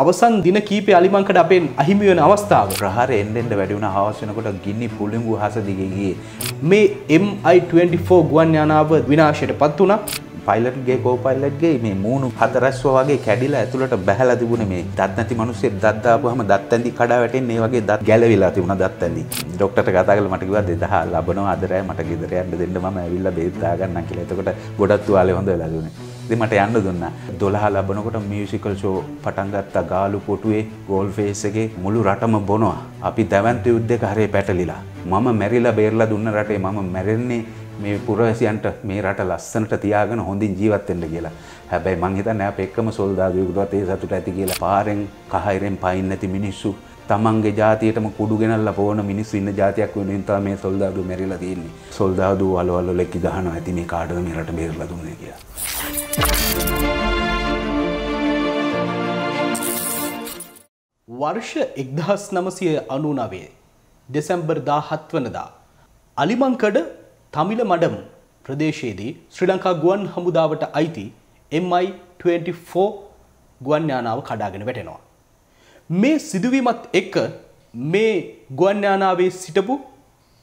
අවසන් දින කීපය අලිමංකඩ අපෙන් අහිමි වෙන අවස්ථාව. ප්‍රහාර එන්න එන්න වැඩි වුණ හවස් වෙනකොට ගිනි පුළිඟු හස දිගේ ගියේ. මේ MI24 ගුවන් යානාව විනාශයට පත් වුණා. පයිලට්ගේ කෝපයිලට්ගේ මේ මූුණු හතරැස්ව වගේ කැඩිලා ඇතුළට බැහල තිබුණ මේ දත් නැති මනුස්සේ දත්දාපුහම දත්තැදි කඩාවැටෙන් මේ වගේ දත් ගැලවෙලා තිබුණ දත්තැදි ඩොක්ට කතාගල මටකිව දෙදහ ලබනවා අදරෑ මට ගෙදරයන්න දෙන්න ම ඇවිල්ල බේත්තාගන්න කියල එතකොට ගොඩත්තු ආලෙ හොඳ ලදුනේ දෙමට යන්න දුන්න. දොළහ ලබනකොට මියසිකල් ෂෝ පටන්ගත්තා ගාලු පොටුවේ ගෝල් ෆේසගේ මුළු රටම බොනවා. අපි දැවන්ත යුද්ධක හරේ පැටලිලා. මම මැරිලා බේරලා දුන්න රටේ මම මැරෙන්නේ මේ පුරවැසියන්ට මේ රට ලස්සනට තියාගෙන හොඳින් ජීවත්වෙන්න කියලා. හැබැයි මං හිතන්නේ අපේ එකම සොල්දාදුවෙකුටවත් ඒ සතුට ඇති කියලා. පාරෙන් කහයිරෙන් පයින් නැති මිනිස්සු තමන්ගේ ජාතියටම කුඩු ගෙනල්ලා පොවන මිනිස්සු ඉන්න ජාතියක් වෙනුවෙන් තමයි මේ සොල්දාදුව මැරිලා තියෙන්නේ. සොල්දාදුව වලවල ලෙක්කි ගහනවා ඇති මේ කාටද මේ රට බේරලා දුන්නේ කියලා. වර්ෂ 1999 දෙසැම්බර් 17 වනදා අලිමංකඩ තමිල මඩම් ප්‍රදේශයේදී ශ්‍රී ලංකා ගුවන් හමුදාවට අයිති MI 24 ගුවන් යානාව කඩාගෙන වැටෙනවා. මේ සිදුවීමත් එක්ක මේ ගුවන්යානාවේ සිටපු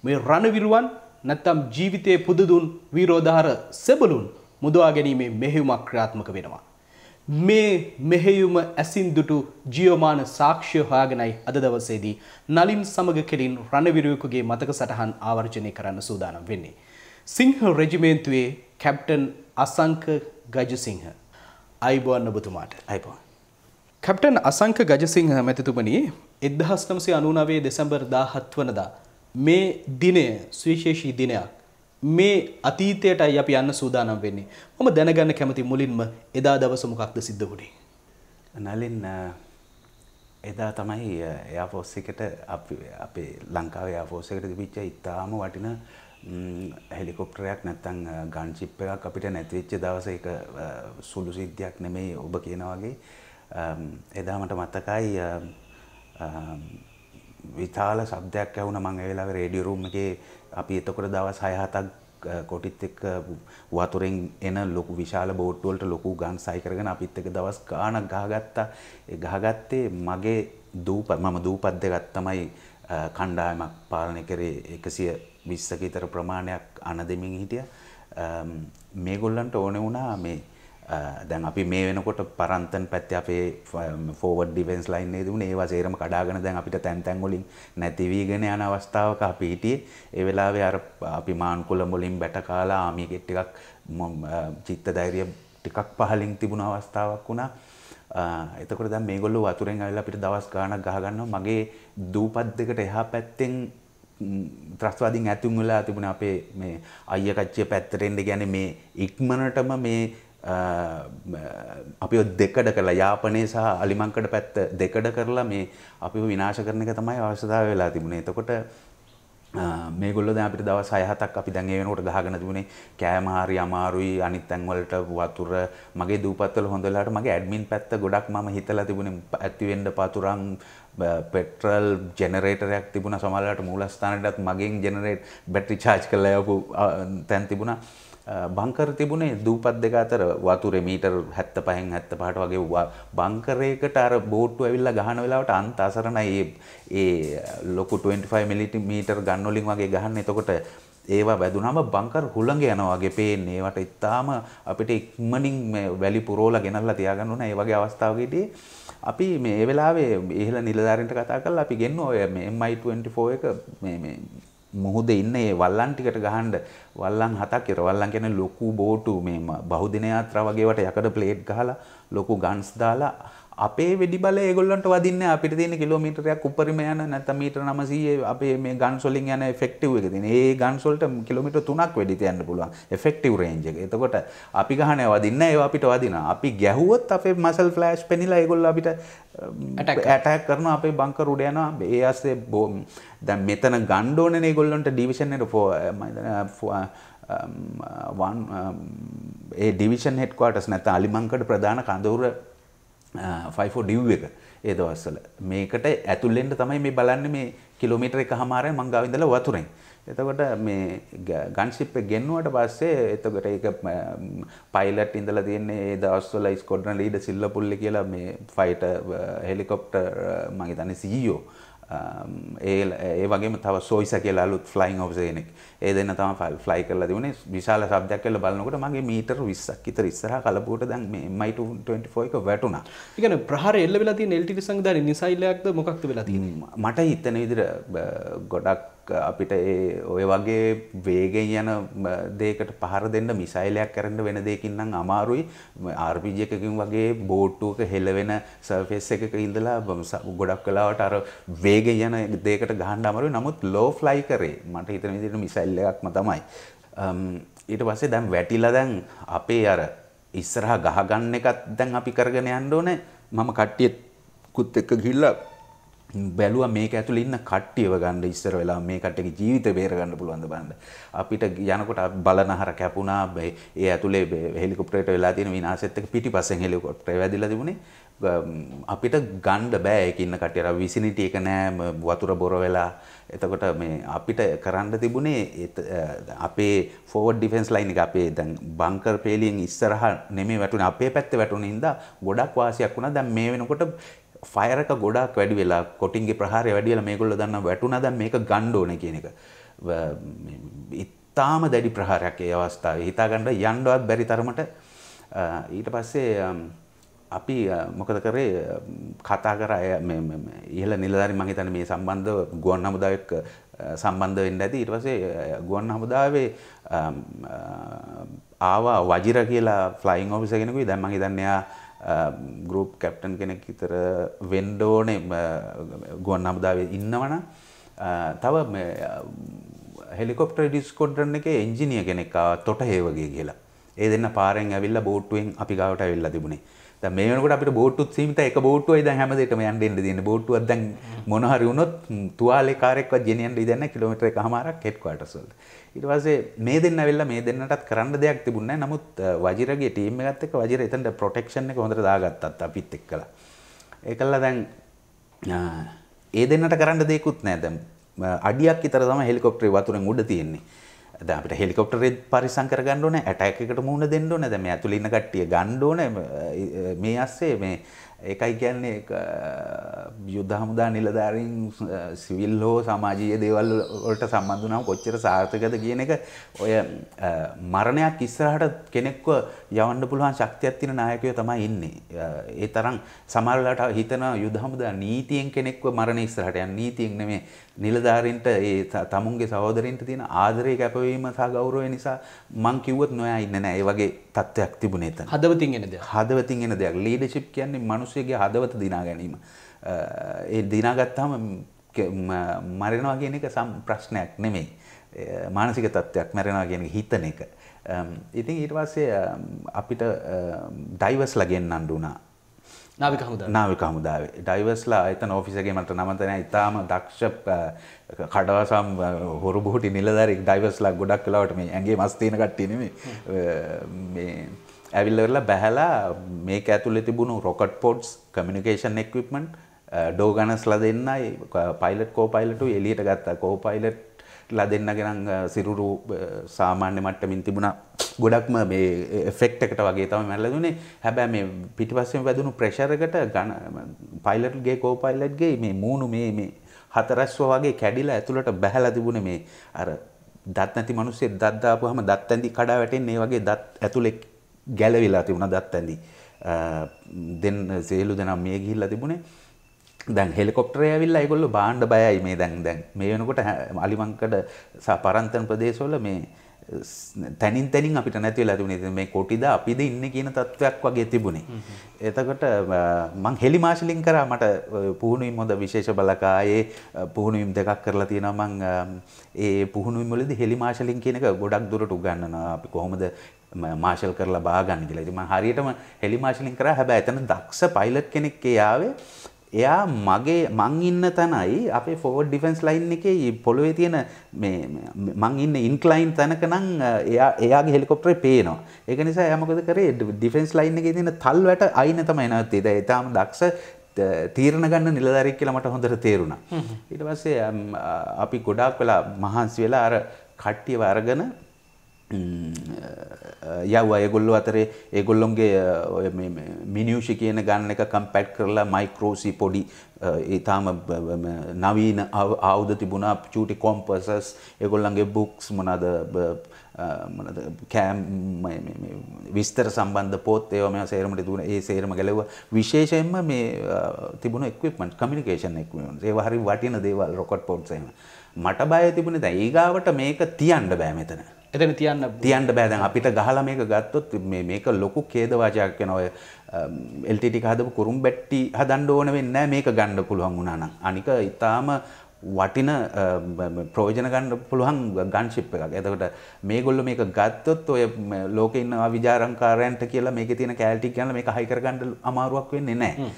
මේ රණවිරුවන් නැත්තම් ජීවිතයේ පුදදුන් විරෝධහර සෙබලුන් මුදවා ගැනීමේ මෙහෙයුමක් ක්‍රියාත්මක වෙනවා. මේ මෙහෙයුම ඇසින් දුටු ජීවමාන සාක්ෂ්‍ය හොයාගෙනයි අද දවසේදී නලින් සමග කෙලින් රණවිරුවෙකුගේ මතක සටහන් ආවර්ජනය කරන්න සූදානම් වෙන්නේ. සිංහ රෙජිමේන්තුවේ කැප්ටන් අසංක ගජසිංහ අයිබෝන්න ඔබතුමාට අයිබෝන්. කැප්ටන් අසංක ගජසිංහ මැතිතුමනි එදහස් නම්සේ අනුනවේ දෙසැම්බර් දාහත් වනදා මේ දිනය ස්විශේෂී දිනයක් මේ අතීතයටයි අපි යන්න සූදානම් වෙන්නේ මම දැනගන්න කැමති මුලින්ම එදා දවස මොකක්ද සිද්ධ වුණේ නලින් එදා තමයි එයාෆෝස් එකට අපි අපේ ලංකාවේ එයාෆෝස් එකට තිබිච්ච ඉතාම වටින හෙලිකොප්ටරයක් නැත්තං ගන්චිප් එකක් අපිට නැතිවෙච්ච දවස එක සුළු සිද්ධියක් නෙමෙයි ඔබ කියන වගේ එදා මට මතකයි විතාල සබ්දයක් ඇවුන මං ඒ වෙලාවේ රේඩියෝ රූම් එකේ අපි එතකොට දවස් 6-7ක් කොටිත් එක්ක වතුරෙන් එන ලොකු විශාල බෝට්ටු වලට ලොකු ගන් සයි කරගෙන අපිත් එක්ක දවස් ගාණක් ගහගත්තා. ඒ ගහගත්තේ මගේ දූප මම දූපත් දෙකක් තමයි කණ්ඩායමක් පාලනය කරේ 120ක විතර ප්‍රමාණයක් අණ දෙමින් හිටියා. මේගොල්ලන්ට ඕනේ වුණා මේ දැන් අපි මේ වෙනකොට පරන්තන් පැත්තේ අපේ ෆෝවර්ඩ් ඩිෆෙන්ස් ලයින් එකේ දුන්නේ ඒවා සේරම කඩාගෙන දැන් අපිට තැන් තැන් වලින් නැති වීගෙන යන අවස්ථාවක අපි හිටියේ ඒ වෙලාවේ අර අපි මාන්කුල වලින් බැට කාලා ආමි ගෙට් එකක් චිත්ත ධෛර්ය ටිකක් පහලින් තිබුණ අවස්ථාවක් වුණා එතකොට දැන් මේගොල්ලෝ වතුරෙන් ඇවිල්ලා අපිට දවස් ගාණක් ගහගන්නවා මගේ දූපත් දෙකට එහා පැත්තෙන් ත්‍රස්වාදීන් ඇතුම් වෙලා තිබුණ අපේ මේ අයිය කච්චිය පැත්තට එන්න කියන්නේ මේ ඉක්මනටම මේ අපි දෙකඩ කළ යාපනය සහ අලිමංකඩ පැත්ත දෙකඩ කරලා මේ අපි විනාශ කරන එක තමයි අවශ්‍යතාව වෙලා තිබුණේ එතකොට මේගොල්ල දැන් අපිට දවස් 6-7ක් අපි දැන් ඒ වෙනකොට ගහගෙන තිබුණේ කෑම හරි අමාරුයි අනිත් තැන් වලට වතුර මගේ දූපත්වල හොඳ වෙලාට මගේ ඇඩ්මින් පැත්ත ගොඩක් මම හිතලා තිබුණේ ඇති වෙන්න පතුරන් පෙට්‍රල් ජෙනරේටරයක් තිබුණා සමහරවිට මූලස්ථානෙටත් මගෙන් ජෙනරේට් බැටරි චාර්ජ් කරලා යවපු තැන් තිබුණා බංකර තිබුණේ දූපත් දෙක අතර වතුරේ මීටර් 75න් 75ට වගේ බංකරයකට අර බෝට්ටු ඇවිල්ලා ගහන වෙලාවට අන්ත අසරණයි ඒ ඒ ලොකු 25 මීටර් ගන් වලින් වගේ ගහන්න එතකොට ඒවා වැදුනම බංකර් හුළඟ යනවා වගේ පේන්නේ. ඒවට ඉතාලම අපිට ඉක්මනින් වැලි පුරෝලා ගෙනල්ලා තියාගන්න ඕන. ඒ වගේ අවස්ථාවකදී අපි මේ වෙලාවේ ඉහළ නිලධාරීන්ට කතා කරලා අපි ගෙන්න ඔය මේ MI24 එක මේ මේ මුහුද ඉන්න ඒ වල්ලන් ටිකට ගහන්න වල්ලන් හතක් විතර වල්ලන් කියන්නේ ලොකු බෝටු මේ බහුදින යාත්‍රා වගේවට යකඩ ප්ලේට් ගහලා ලොකු ගන්ස් දාලා අපේ වැඩි බල ඒගොල්ලන්ට වදින්න අපිට තියෙන කිලෝමීටරයක් උපරිම යන නැත්නම් මීටර 900 අපේ මේ ගන්ස් වලින් යන ඉෆෙක්ටිව් එක තියෙන. ඒ ගන්ස් වලට කිලෝමීටර 3ක් වැඩි තියන්න පුළුවන් ඉෆෙක්ටිව් රේන්ජ් එක. එතකොට අපි ගහන්නේ වදින්න ඒවා අපිට වදිනවා. අපි ගැහුවොත් අපේ මසල් ෆ්ලෑෂ් පෙනිලා ඒගොල්ලෝ අපිට ඇටැක් um, කරනවා අපේ බංකර් උඩ යනවා. ඒ ආස්සේ බොම් දැන් මෙතන ගන්න ඕනේ ඒගොල්ලන්ට ඩිවිෂන් එකට 4 වන් ඒ ඩිවිෂන් හෙඩ්ක්වාටර්ස් නැත්නම් අලිමංකඩ ප්‍රධාන කඳවුර ෆයිෆෝ ඩිව් එක ඒ දවස්සල මේකට ඇතුල්ලෙන්ට තමයි මේ බලන්න මේ කිලෝමිටර එක හමාරය මංගාවිදල වතුරෙන් එතකොට මේ ගන්ශිප් ගෙන්නුවට පස්සේ එතකට ඒ පයිලට් ඉඳල තියන්නේ දවස්වල ස්කොඩන ලීඩ සිල්ලපුල්ලි කියලා මේ ෆයිට හෙලිකොප්ට මගේ තනි සීෝ Um, ඒ ඒ වගේ තව සෝයිස කියලාලුත් ෆලයින් ඔබ්සේනෙක් ඒ දෙන්න තම ෆල් ෆලයි කරලා තිබුණේ විශාල සබ්දයක් කියලා බලනකොට මගේ මීටර් 20ක් විතර ඉස්සරහා කලබුවට දැන් මේ MI224 එක වැටුණා. ඒ කියන්නේ ප්‍රහාරය එල්ල වෙලා තියෙන LTV සංවිධානයේ නිසයිලයක්ද මොකක්ද වෙලා තියෙන්නේ? මට හිතෙන විදිහට ගොඩක් අපිට ඒ ඔය වගේ වේගෙන් යන දෙයකට පහර දෙන්න මිසයිලයක් කරන්න වෙන දෙයකින් නම් අමාරුයි RPG එකකින් වගේ බෝට්ටුවක හෙලවෙන සර්ෆේස් එකක ඉඳලා ගොඩක් වෙලාවට අර වේගෙන් යන දෙයකට ගහන්න අමාරුයි නමුත් ලෝ ෆ්ලයි කරේ මට හිතන විදිහට මිසයිල් එකක්ම තමයි ඊට පස්සේ දැන් වැටිලා දැන් අපේ අර ඉස්සරහා ගහගන්න එකත් දැන් අපි කරගෙන යන්න ඕනේ මම කට්ටියකුත් එක්ක ගිහිල්ලා බැලුව මේක ඇතුළ ඉන්න කට්ටියව ගන්න ඉස්සර වෙලා මේ කට්ටගේ ජීවිත බේරගන්න පුළුවන්ද බන්න. අපිට යනකොට බලනහර කැපුණා බැයි ඒ ඇතුළේ හෙලිකොප්ටරේට වෙලා තියෙන විනාශෙත් එක්ක පිටිපස්සෙන් හෙලිකොප්ටරේ වැදිලා තිබුණේ අපිට ගන්න බෑ ඒක ඉන්න කට්ටිය. අර විසිනිටි එක නෑ වතුර බොර වෙලා. එතකොට මේ අපිට කරන්න තිබුණේ අපේ ෆෝවර්ඩ් ඩිෆෙන්ස් ලයින් එක අපේ දැන් බංකර් පේලියෙන් ඉස්සරහ නෙමෙයි වැටුනේ අපේ පැත්තේ වැටුනේ ඉඳා ගොඩක් වාසියක් වුණා. දැන් මේ වෙනකොට ෆයරක ගොඩක් වැඩි වෙලා කොටින්ගේ ප්‍රහාරය වැඩියලා මේගොල්ලෝ දන්නා වැටුණා දැන් මේක ගන්න ඕනේ කියන එක. ඉතාම දැඩි ප්‍රහාරයක් ඒ අවස්ථාවේ හිතා ගන්න යන්නවත් බැරි තරමට ඊට පස්සේ අපි මොකද කරේ කතා කර අය ඉහල නිලධාරි මං හිතන්නේ මේ සම්බන්ධව ගුවන් හමුදාවක් සම්බන්ධ වෙන්න ඇති ඊට පස්සේ ගුවන් හමුදාවේ ආවා වජිර කියලා ෆ්ලයින් ඔෆිසර් කෙනෙකුයි දැන් මං හිතන්නේ එයා ගරුප් කැප්ටන් කෙනෙක් විතර වෙන්ඩෝනේ ගුවන් හමුදාවේ ඉන්නවන තව හෙලිකොප්ට ඩිස්කොඩ්රන්න එක එන්ජිනිය කෙනෙක්කා තොට හේවගේ කියලා ඒ දෙන්න පාරෙන් ඇවිල්ල බෝට්ටුවෙන් අපි ගාවට ඇවිල්ල තිබුණේ මේකට අපට බෝට්ටුත් සීමත එක බෝට්ටුව ද හැමදේටම යන්ඩෙන්ට දන්න බෝට්ටුව දැන් මොනහරි වුණොත් තුවාලේ කාරෙක්ව ජනයන්ට ඉදන්න කිලමට එක හමරක් හෙට්කටසල් ඉටවාසේ මේ දෙන්න වෙල්ල මේ දෙන්නටත් කරන්න දෙයක් තිබුණ නමුත් වජිරගේ ටීම ගත්තක වජිර එතන්ට ප්‍රොටෙක්ෂණ එක හොඳට දාගත්තත් අපිත් එක් කළ ඒකල්ලා දැන් ඒ දෙන්නට කරන්න දෙකුත් නෑ දැම් අඩියක් ඉතර තම හෙලිකොප්ටරේ වතුරෙන් උඩ තියෙන්නේ දැන් අපිට හෙලිකොප්ටරේ පරිස්සම් කරගන්න ඕනේ ඇටැක් එකට මුහුණ දෙන්න ඕනේ දැන් මේ ඇතුළේ ඉන්න කට්ටිය ගන්න ඕනේ මේ ඇස්සේ මේ ඒකයි කියන්නේ යුද්ධ හමුදා නිලධාරීන් සිවිල් හෝ සමාජීය දේවල් වලට සම්බන්ධ වුණාම කොච්චර සාර්ථකද කියන එක ඔය මරණයක් ඉස්සරහට කෙනෙක්ව යවන්න පුළුවන් ශක්තියක් තියෙන නායකයෝ තමයි ඉන්නේ. ඒ තරම් සමහර වෙලාවට හිතන යුද්ධ හමුදා නීතියෙන් කෙනෙක්ව මරණ ඉස්සරහට යන නීතියෙන් නෙමෙයි නිලධාරීන්ට ඒ තමුන්ගේ සහෝදරින්ට තියෙන ආදරය කැපවීම සහ ගෞරවය නිසා මං කිව්වොත් නොයා ඉන්නේ නැහැ. ඒ වගේ තත්ත්වයක් තිබුණේ එතන. හදවතින් එන දෙයක්. හදවතින් එන දෙයක්. ලීඩර්ෂිප් කියන්නේ මිනිස්සුගේ හදවත දිනා ගැනීම. ඒ දිනාගත්තාම මරණවා කියන එක සම් ප්‍රශ්නයක් නෙමෙයි. මානසික තත්ත්වයක් මැරෙනවා කියන හිතන එක. ඉතින් ඊට පස්සේ අපිට ඩයිවර්ස් ලා ගෙන්නන්න උනා. නාවික හමුදාවේ ඩයිවස්ලා එතන ඔෆිසගේ මට නමතන ඉතාම දක්ෂ කඩවසම් හොරු බොහටි නිලදරෙක් ඩයිවස්ලා ගොඩක් කලාවට මේ ඇගේ මස්තීන කට්ටිනම ඇවිල්ලවෙලා බැහැලා මේක ඇතුළෙ තිබුණු රොකට් පොඩ්ස් කමිනිකේෂන් එක්විපමට් ඩෝගනස්ලා දෙන්නයි පයිලට් කෝපයිලටු එලියට ගත්තා කෝපයිලට් ලා දෙන්න ගෙනන් සිරුරු සාමාන්‍ය මට්ටමින් තිබුණා ගොඩක්ම මේ එෆෙක්ට් එකට වගේ තමයි මැරලා දුන්නේ. හැබැයි මේ පිටිපස්සෙන් වැදුණු ප්‍රෙෂර් එකට පයිලට්ගේ කෝ-පයිලට්ගේ මේ මූණු මේ මේ හතරස්ව වගේ කැඩිලා ඇතුළට බැහැලා තිබුණේ මේ අර දත් නැති මිනිස්සේ දත් දාපුවාම දත් ඇඳි කඩා වැටෙන්නේ වගේ දත් ඇතුලේ ගැලවිලා තිබුණා දත් ඇඳි. දෙන් සේලු දෙනා මේ ගිහිල්ලා තිබුණේ. දැන් හෙලිකොප්ටරය ඇවිල්ලා ඒගොල්ලෝ බාණ්ඩ බයයි මේ දැන් දැන් මේ වෙනකොට අලිවංකඩ පරන්තන් ප්‍රදේශවල මේ තැනින් තැනින් අපිට නැති වෙලා තිබුණේ මේ කොටිද අපිද ඉන්නේ කියන තත්වයක් වගේ තිබුණේ. එතකොට මං හෙලි මාෂලින් කරා මට පුහුණුවීම් හොඳ විශේෂ බලකායේ පුහුණුවීම් දෙකක් කරලා තියෙනවා මං ඒ පුහුණුවීම් වලදී හෙලි මාෂලින් කියන එක ගොඩක් දුරට උගන්වනවා අපි කොහොමද මාශල් කරලා බාගන්න කියලා. ඉතින් මම හරියටම හෙලි මාෂලින් කරා. හැබැයි එතන දක්ෂ පයිලට් කෙනෙක් ඒ ආවේ එයා මගේ මං ඉන්න තැනයි අපේ ෆෝවර්ඩ් ඩිෆෙන්ස් ලයින් එකේ පොළොවේ තියෙන මේ මං ඉන්න ඉන්ක්ලයින් තැනක නම් එයා එයාගේ හෙලිකොප්ටරේ පේනවා. ඒක නිසා එයා මොකද කරේ ඩිෆෙන්ස් ලයින් එකේ තියෙන තල් වැට අයින තමයි නැවතී. ඒ තාම දක්ෂ තීරණ ගන්න නිලධාරියෙක් කියලා මට හොඳට තේරුණා. ඊට පස්සේ අපි ගොඩාක් වෙලා මහන්සි වෙලා අර කට්ටියව අරගෙන යව අයගොල්ලො අතරේ ඒගොල්ලොන්ගේ මිනිියෂි කියන ගන්න එක කම්පැට් කරලා මයික්‍රෝසි පොඩි ඉතාම නවීන අවුද තිබුණා චූටි කොම්පසස් ඒගොල්ලන්ගේ බුක්ස් මොනද කෑම් විස්තර සම්බන්ධ පොත් ඒව මෙ සේරමට තුන ඒ සේරම ගැලව විශේෂයෙන්ම මේ තිබුණ එක්වපමට කමිනිකේෂන් එක්වන් ඒ හරි වටින දේවල් රොකට් පොට්සේම මට බය තිබුණ දැ ඒගාවට මේක තියන්ඩ බෑ මෙතන එතන තියන්න තියන්න බෑ දැන් අපිට ගහලා මේක ගත්තොත් මේ මේක ලොකු ඛේදවාචයක් වෙනවා ඔය LTT හදපු කුරුම් බැට්ටි හදන්න ඕන වෙන්නේ නැහැ මේක ගන්න පුළුවන් වුණා නම් අනික ඊටාම වටින ප්‍රෝජන ගන්න පුළුවන් ගන්ශිප් එකක්. එතකොට මේගොල්ලෝ මේක ගත්තොත් ඔය ලෝකේ ඉන්න විජාරංකාරයන්ට කියලා මේකේ තියෙන කැලිටි කියලා මේක හයි කරගන්න අමාරුවක් වෙන්නේ නැහැ.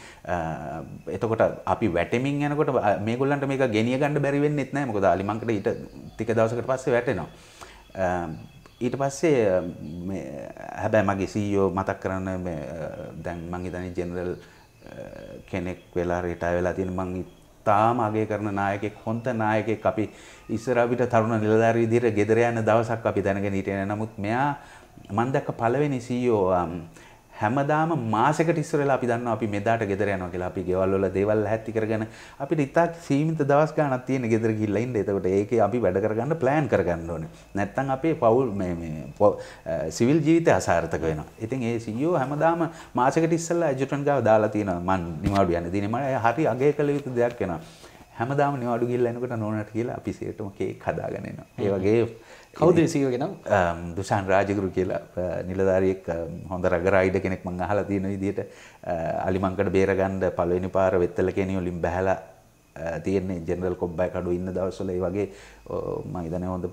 එතකොට අපි වැටෙමින් යනකොට මේගොල්ලන්ට මේක ගෙනිය ගන්න බැරි වෙන්නෙත් නැහැ. මොකද අලිමංකට ඊට ටික දවසකට පස්සේ වැටෙනවා. Um, ඊට පස්සේ um, හැබැයි මගේ සීෝ e මතක් කරන්න uh, දැන් මං හිතන්නේ ජෙනරල් uh, කෙනෙක් වෙලා රටා වෙලා තියෙන මං ඉතාම අගේ කරන නායකෙක් හොඳ නායකෙක් අපි ඉස්සර අපිට තරුණ නිලධාරී විදිහට ගෙදර යන දවසක් අපි දැනගෙන හිටියේ නමුත් මෙයා මම දැක්ක පළවෙනි සීෝ හැමදාම මාසෙකට ඉස්සරලා අපි දන්නවා අපි මෙදාට ගෙදර යනවා කියලා. අපි ගෙවල් වල දේවල් ඇති කරගෙන අපිට ඉතා සීමිත දවස් ගාණක් තියෙන ගෙදර ගිහිල්ලා ඉන්න. එතකොට ඒකේ අපි වැඩ කරගන්න plan කරගන්න ඕනේ. නැත්තම් අපේ පවුල් මේ මේ සිවිල් ජීවිතය අසාර්ථක වෙනවා. ඉතින් ඒ CEO හැමදාම මාසෙකට ඉස්සරලා ඇඩ්ජස්ට්මන්ට් ගාව දාලා තියෙනවා. මං නිවාඩු යන දිනේ මම හරි අගය කළ යුතු දෙයක් වෙනවා. හැමදාම නිවාඩු ගිහිල්ලා එනකොට නෝනට කියලා අපි සියටම කේක් හදාගෙන එනවා. ඒ වගේ කවුද සීවගෙන e දුසාන් රාජගුරු කියලා නිලධාරියෙක් හොඳ රගරයිඩ කෙනෙක් මං අහලා තියෙන විදිහට අලිමංකඩ බේරගන්න පළවෙනි පාර වෙත්තල කෙනිය වලින් බහැලා තියෙන්නේ ජෙනරල් කොබ්බයි කඩුව ඉන්න දවස්වල ඒ වගේ මම හිතන්නේ හොඳ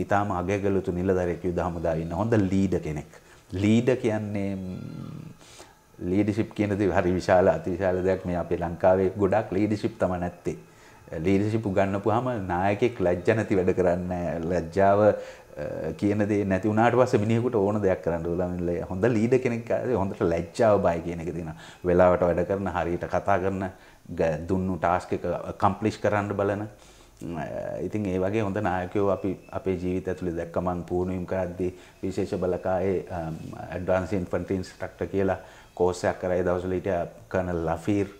ඊටාම අගය කළ යුතු නිලධාරියෙක් යුද හමුදා ඉන්න හොඳ ලීඩර් කෙනෙක් ලීඩර් කියන්නේ ලීඩර්ෂිප් කියන දේ හරි විශාල අතිවිශාල දෙයක් මේ අපේ ලංකාවේ ගොඩක් ලීඩර්ෂිප් තමයි නැත්තේ ලීඩසිප් උගන්නපුහම නායකෙක් ලැජ්ජ නැති වැඩ කරන්න ලැජ්ජාව කියන දේ නැති වුණාට පස්සේ මිනිහෙකුට ඕන දෙයක් කරන්න උලමිල්ල හොඳ ලීඩ කෙනෙක් හොඳට ලැජ්ජාව බය කියන එක තියෙනවා. වෙලාවට වැඩ කරන, හරියට කතා කරන, දුන්නු ටාස්ක් එක කම්ප්ලිෂ් කරන්න බලන ඉතින් ඒ වගේ හොඳ නායකයෝ අපි අපේ ජීවිත ඇතුළේ දැක්ක මං පුහුණුවීම් කරද්දී විශේෂ බලකායේ ඇඩ්වාන්ස් ඉන්ෆන්ට්‍රි ඉන්ස්ට්‍රක්ටර් කියලා කෝස් එකක් කරා ඒ දවස්වල හිටියා කර්නල් ලෆීර්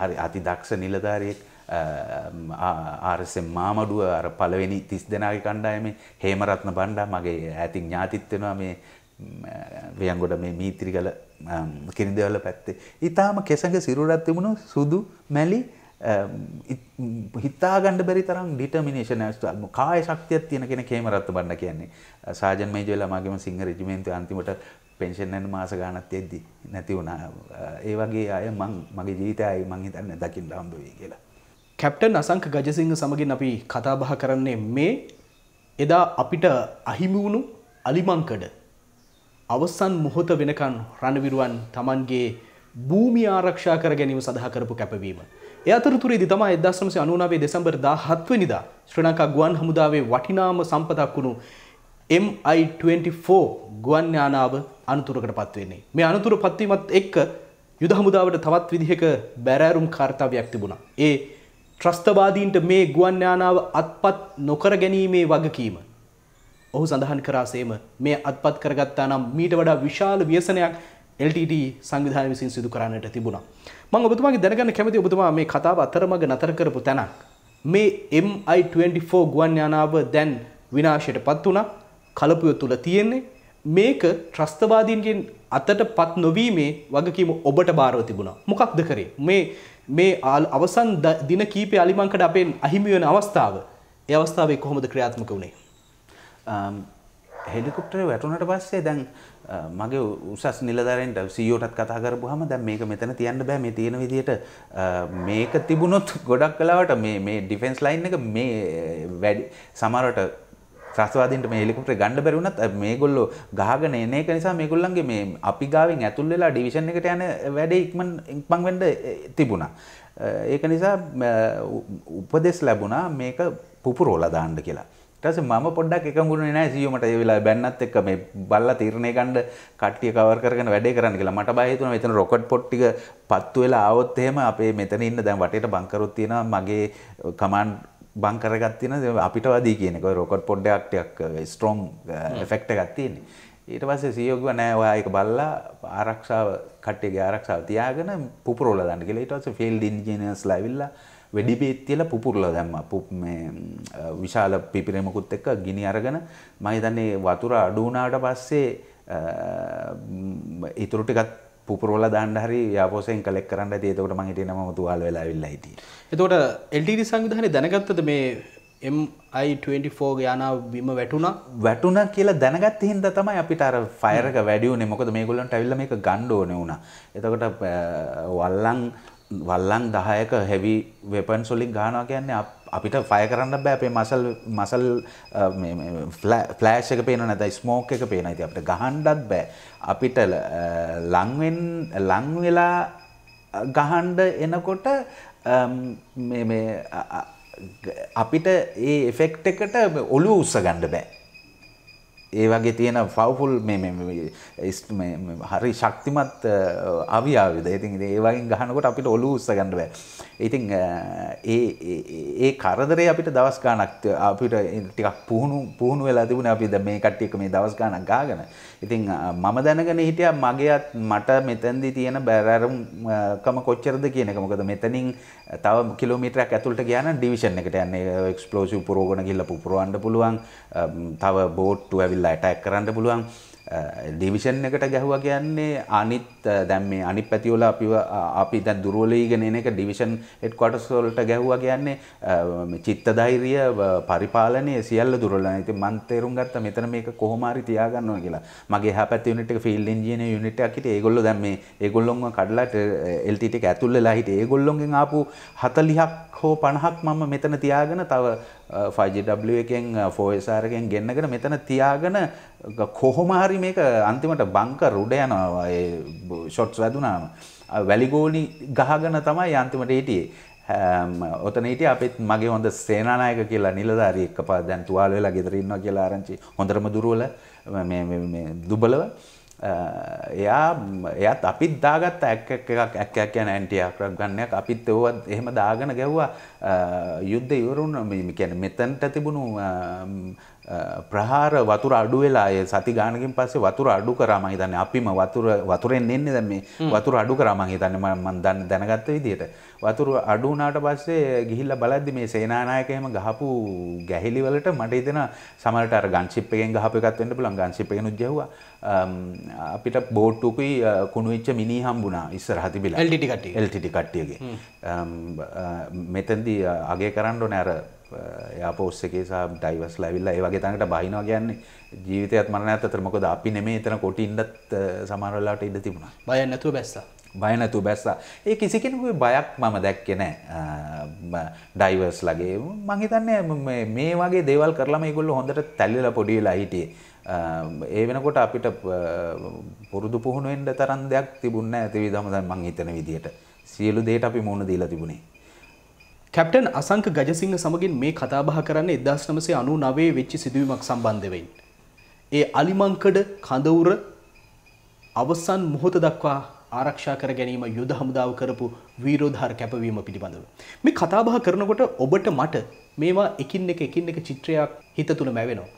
හරි අති දක්ෂ නිලධාරියෙක් ආරසෙන් මාමඩුව අර පළවෙනි තිස් දෙනාගේ කණ්ඩායම හේමරත්න බණ්ඩා මගේ ඇතින් ඥාතිත්වෙනවා මේ වියන්ගොඩ මේ මීත්‍රිකල කිරිදවල පැත්තේ. ඉතාම කෙසඟ සිරුරත් තිබුණු සුදු මැලි හිතාගණඩ බැරි තරම් ඩිටමිනේෂන ස්ටල්ම කාය ශක්තියක් තියෙන කෙන කේමරත්තු බන්න කියන්නේ සාජන් මේජල මගේම සිංහ රජිමේන්තු අන්තිමට පෙන්ෂෙන්න්න මාස ගානත් එද්දි නැති වුණා ඒ වගේ අය මං මගේ ජීතයයි මං හිතන්න දකිින් ලාම්බවී කියලා කැප්ටන් අසංක ගජසිංහ සමගින් අපි කතාබහ කරන්නේ මේ එදා අපිට අහිමිවුණු අලිමංකඩ අවසන් මොහොත වෙනකන් රණවිරුවන් තමන්ගේ භූමි ආරක්ෂා කර ගැනීම සඳහා කරපු කැපවීම. ඒ අතරතුරේදී තමයි 1999 දෙසැම්බර් 17 වෙනිදා ශ්‍රී ලංකා ගුවන් හමුදාවේ වටිනාම සම්පතක් වුණු MI24 ගුවන් යානාව අනුතුරකටපත් වෙන්නේ. මේ අනුතුර පත්වීමත් එක්ක යුද හමුදාවට තවත් විදිහක බැරෑරුම් කාර්යතාවයක් තිබුණා. ඒ ත්‍රස්තවාදීන්ට මේ ගුවන් යානාව අත්පත් නොකර ගැනීමේ වගකීම. ඔහු සඳහන් කරාසේම මේ අත්පත් කරගත්තා නම් මීට වඩා විශාල ව්‍යසනයක් LTT සංවිධානය විසින් සිදු කරන්නට තිබුණා. මම ඔබතුමාගේ දැනගන්න කැමති ඔබතුමා මේ කතාව අතරමඟ නතර කරපු තැනක්. මේ MI24 ගුවන් යානාව දැන් විනාශයටපත් වුණා. කලපුව තුල තියෙන්නේ මේක ත්‍රස්තවාදීන්ගෙන් අතට පත් නොවීමේ වගකීම ඔබට බාරව තිබුණා. මොකක්ද කරේ? මේ මේ අවසන් දින කීපය අලිමංකඩ අපෙන් අහිමි වෙන අවස්ථාව. ඒ අවස්ථාවේ කොහොමද ක්‍රියාත්මක වුණේ? හෙලිකොප්ටරේ වැටුණට පස්සේ දැන් මගේ උසස් නිලධාරීන්ට සීයෝටත් e කතා කරපුවාම දැන් මේක මෙතන තියන්න බෑ මේ තියෙන විදියට මේක තිබුණොත් ගොඩක් කලාවට මේ මේ ඩිෆෙන්ස් ලයින් එක මේ වැඩි සමහරට ත්‍රස්වාදීන්ට මේ හෙලිකොප්ටරේ ගන්න බැරි වුණත් මේගොල්ලෝ ගහගෙන එන එක නිසා මේගොල්ලන්ගේ මේ අපි ගාවෙන් ඇතුල් වෙලා ඩිවිෂන් එකට යන වැඩේ ඉක්මන් ඉක්මන් වෙන්න තිබුණා. ඒක නිසා උපදෙස් ලැබුණා මේක පුපුරෝලා දාන්න කියලා. ඊට පස්සේ මම පොඩ්ඩක් එකඟුනේ නැහැ සීයෝමට ඒ වෙලාවේ බැන්නත් එක්ක මේ බල්ලා තීරණය ගන්න කට්ටිය කවර් කරගෙන වැඩේ කරන්න කියලා. මට බය හිතුණා මෙතන රොකට් පොට් ටික පත්තු වෙලා ආවොත් එහෙම අපේ මෙතන ඉන්න දැන් වටේට බංකරොත් තියෙනවා මගේ කමාන්ඩ් බං කරගත්තින අපිට වදී කියනෙක රොකට් පොඩ්ඩක්ටයක් ස්ට්‍රෝම් එෆෙක්ට ගත්තියන්නේ ඊට පස්සේ සියෝගව නෑ ඔයායක බල්ලා ආරක්ෂාව කට්ටේ ආරක්ෂාව තියාගෙන පුපුරෝල දන්න කියලා ඊට පස්සේ ෆීල්ඩ් ඉන්ජිනියර්ස් ලයිවිල්ලා වෙඩි බේත් තියලා පුපුරලා දැම්මා පුප් මේ විශාල පිපිරීමකුත් එක්ක ගිනි අරගෙන මම හිතන්නේ වතුර අඩු වුණාට පස්සේ ඊටු ටිකත් පුරෝල දාන්න හරි යාපෝසයෙන් කලෙක් කරන්න තේතකට මහිට නම තුවාල වෙලා වෙල්ලා හිට. එතකොට එල්ටඩ සංවිධහන දැනගත්තද මේ MI24 යානාව බිම වැටුණ වැටුණ කියලා දැනගත් හින්ද තමයි අපිට අර ෆයරක වැඩියුනේ මොකද මේගොල්ලන්ට ඇවිල්ලා මේක ගන්න ඕනේ වුණා. එතකොට වල්ලන් වල්ලන් 10ක හෙවි වෙපන්ස් වලින් ගහනවා කියන්නේ අපිට ෆය කරන්න බෑ අපේ මසල් මසල් ෆ්ලෑෂ් එක පේන නැතයි ස්මෝක් එක පේන ඇති අපට ගහන්ඩත් බෑ අපිට ලංවෙන් ලංවෙලා ගහන්ඩ එනකොට අපිට ඒ එෆෙක්ට එකට ඔලු උස්ස ගණ්ඩ බෑ ඒ වගේ තියෙන ෆවෆුල් හරි ශක්තිමත් අවියාවිද ඉතින් ඒවයින් ගහනකොට අපිට ඔලු උස්සගන්න බෑ. ඉතිං ඒ කරදරේ අපිට දවස් ගානක් අපිට ටිකක් පුහුණු පුහුණු වෙලා තිබුණ අපි ද මේ කට්ටියක මේ දවස් ගානක් ගාගෙන ඉතින් මම දැනගෙන හිටිය මගේත් මට මෙතැන්දි තියෙන බැරරුම්කම කොච්චරද කියනක මොකද මෙතනින් තව කිලමිටරක් ඇතුළට ගයන ඩිවිෂන් එකට යන්නේ එක්ස්පලෝසිව් පුරෝගණ ගිල්ල පුපුරුවන්ඩ පුළුවන් තව බෝට්ටු ඇවිල්ලා ඇටැක් කරන්න පුළුවන් ඩිවිෂන් එකට ගැහුවා කියන්නේ අනිත් දැන් මේ අනිත් පැතිවල අපිව අපි දැන් දුරවලීගෙන එන එක ඩිවිෂන් හෙඩ් ක්වාටර්ස් වලට ගැහුවා කියන්නේ චිත්ත ධෛර්යය පරිපාලනය සියල්ල දුර්වලයි. ඉතින් මම තේරුම් ගත්තා මෙතන මේක කොහොම හරි තියාගන්න ඕන කියලා. මගේ එහා පැත්තේ යුනිට් එක ෆීල්ඩ් ඉන්ජිනියර් යුනිට් එකක් හිටියේ. ඒගොල්ලෝ දැන් මේ ඒගොල්ලොන්ව කඩලා LTT එක ඇතුල් වෙලා හිටියේ. ඒගොල්ලොන්ගෙන් ආපු 40ක් හෝ 50ක් මම මෙතන තියාගෙන තව 5GW එකෙන් 4SR එකෙන් ගෙන්නගෙන මෙතන තියාගෙන කොහොමහරි මේක අන්තිමට බංක රුඩ යනවා ෂොට්ස් වැදුනාම වැලිගෝලි ගහගන තමයි අන්තිමට හිටියේ ඔතන හිටිය අපිත් මගේ හොඳ සේනානායක කියලා නිලධාරී එක්කපා දැන් තුවාල වෙලා ගෙදර ඉන්නවා කියලා ආරංචි හොඳටම දුරවල මේ මේ දුබලව එයා එයත් අපිත් දාගත්ත ඇක් එකක් ඇක් එකක් යන ඇන්ටි ආක්‍රක් ගන්නයක් අපිත් ඒවත් එහෙම දාගෙන ගැව්වා යුද්ධ ඉවරුන මේ කියන්නේ මෙතනට තිබුණු ප්‍රහාර වතුර අඩු වෙලා ඒ සති ගානකින් පස්සේ වතුර අඩු කරා මම හිතන්නේ අපිම වතුර වතුරෙන් එන්නේ දැන් මේ වතුර අඩු කරා මම හිතන්නේ මම දැනගත්ත විදිහට වතුර අඩු වුණාට පස්සේ ගිහිල්ලා බලද්දි මේ සේනානායක එහෙම ගහපු ගැහිලි වලට මට හිතෙන සමහරට අර ගන්ෂිප් එකෙන් ගහපු එකක් වෙන්න පුළුවන් ගන්ෂිප් එකෙන් උත් ගැහුවා අපිට බෝට්ටුකුයි කුණු වෙච්ච මිනි හම්බුණා ඉස්සරහ තිබිලා LTT කට්ටිය LTT කට්ටියගේ මෙතෙන්දී අගය කරන්න ඕනේ අර එයාපෝස් එකේ සහ ඩයිවර්ස් ලැබිලා ඒ වගේ තැනකට බහිනවා කියන්නේ ජීවිතයත් මරණයත් අතර මොකද අපි නෙමෙයි එතන කොටි ඉන්නත් සමහර වෙලාවට ඉඳ තිබුණා. බය නැතුව බැස්සා. බය නැතුව බැස්සා. ඒ කිසි කෙනෙකුගේ බයක් මම දැක්කේ නැහැ. ඩයිවර්ස් ලගේ මම හිතන්නේ මේ වගේ දේවල් කරලාම ඒගොල්ලෝ හොඳට තැල්ලලා පොඩි වෙලා හිටියේ. ඒ වෙනකොට අපිට පුරුදු පුහුණු වෙන්න තරම් දෙයක් තිබුණ නැහැ. ඒ විදිහම දැන් මම හිතන විදිහට. සියලු දේට අපි මුහුණ දීලා තිබුණේ. කැප්ටන් අසංක ගජසිංහ සමගින් මේ කතාබහ කරන්න එදදාස් නමසේ අනු නවේ වෙච්චි සිදුවීමක් සම්බන්ධවෙන්. ඒ අලිමංකඩ කඳවුර අවසන් මොහොත දක්වා ආරක්ෂා කර ගැනීම යුද හමුදාව කරපු වීරෝධාර කැපවීම පිළිබඳව. මේ කතාබහ කරනකොට ඔබට මට මේවා එකින් එක එකින් එක චිත්‍රයක් හිත තුළ මැවෙනවා.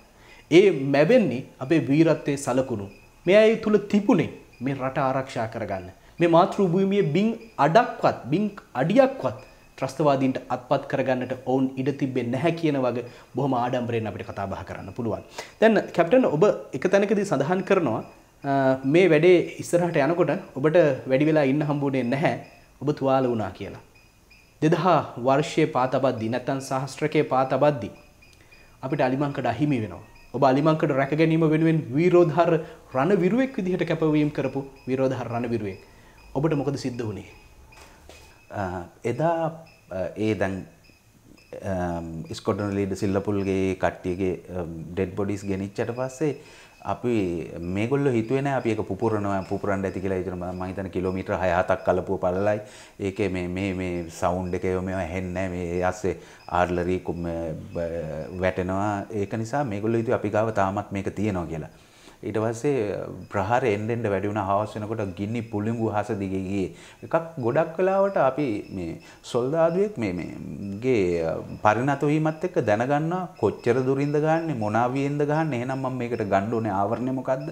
ඒ මැවෙන්නේ අපේ වීරත්වය සලකුණු. මේ අය තුළ තිබුණේ මේ රට ආරක්ෂා කරගන්න. මේ මාතෘභූමිය බිං අඩක්වත් බිං අඩියක්වත් ත්‍රස්තවාදීන්ට අත්පත් කරගන්නට ඔවුන් ඉඩ තිබෙන්නේ නැහැ කියන වගේ බොහොම ආඩම්බරයෙන් අපිට කතා බහ කරන්න පුළුවන්. දැන් කැප්ටන් ඔබ එක තැනකදී සඳහන් කරනවා මේ වැඩේ ඉස්සරහට යනකොට ඔබට වැඩි වෙලා ඉන්න හම්බුනේ නැහැ. ඔබ තුවාල වුණා කියලා. 2000 වර්ෂයේ පාතබද්දී නැත්නම් සහස්ත්‍රකයේ පාතබද්දී අපිට අලිමංකඩ අහිමි වෙනවා. ඔබ අලිමංකඩ රැක ගැනීම වෙනුවෙන් විරෝධහර රණවිරුවෙක් විදිහට කැපවීම කරපු විරෝධහර රණවිරුවෙක්. ඔබට මොකද සිද්ධ වුණේ? එදා ඒ දැන් ස්කොටන ලීඩ සිල්ලපුල්ගේ කට්ටියගේ ඩෙඩ් බොඩිස් ගෙනනිච්චට පස්සේ අපි මේගොල්ල හිතුවන අපි පුරනවා පුරන් ඇති කියලා ඉතුරම මහිතන කිලමිට හයහතක් කලපු පලලයි ඒක මේ සෞන්් එකයෝ මෙ හෙන්න මේ අස්සේ ආර්ලරීකුම් වැටෙනවා ඒක නිසා මේගොල්ල ඉතු අපි ගාව තාමත් මේක තියෙනවා කියලා ඊට පස්සේ ප්‍රහාර එන්න එන්න වැඩි වුණා හවස් වෙනකොට ගිනි පුලිඟු හස දිගේ ගියේ. එකක් ගොඩක් වෙලාවට අපි මේ සොල්දාදුවෙක් මේ මේගේ පරිණත වීමත් එක්ක දැනගන්නවා කොච්චර දුරින්ද ගහන්නේ මොනාවියෙන්ද ගහන්නේ එහෙනම් මම මේකට ගන්න ඕනේ ආවරණය මොකද්ද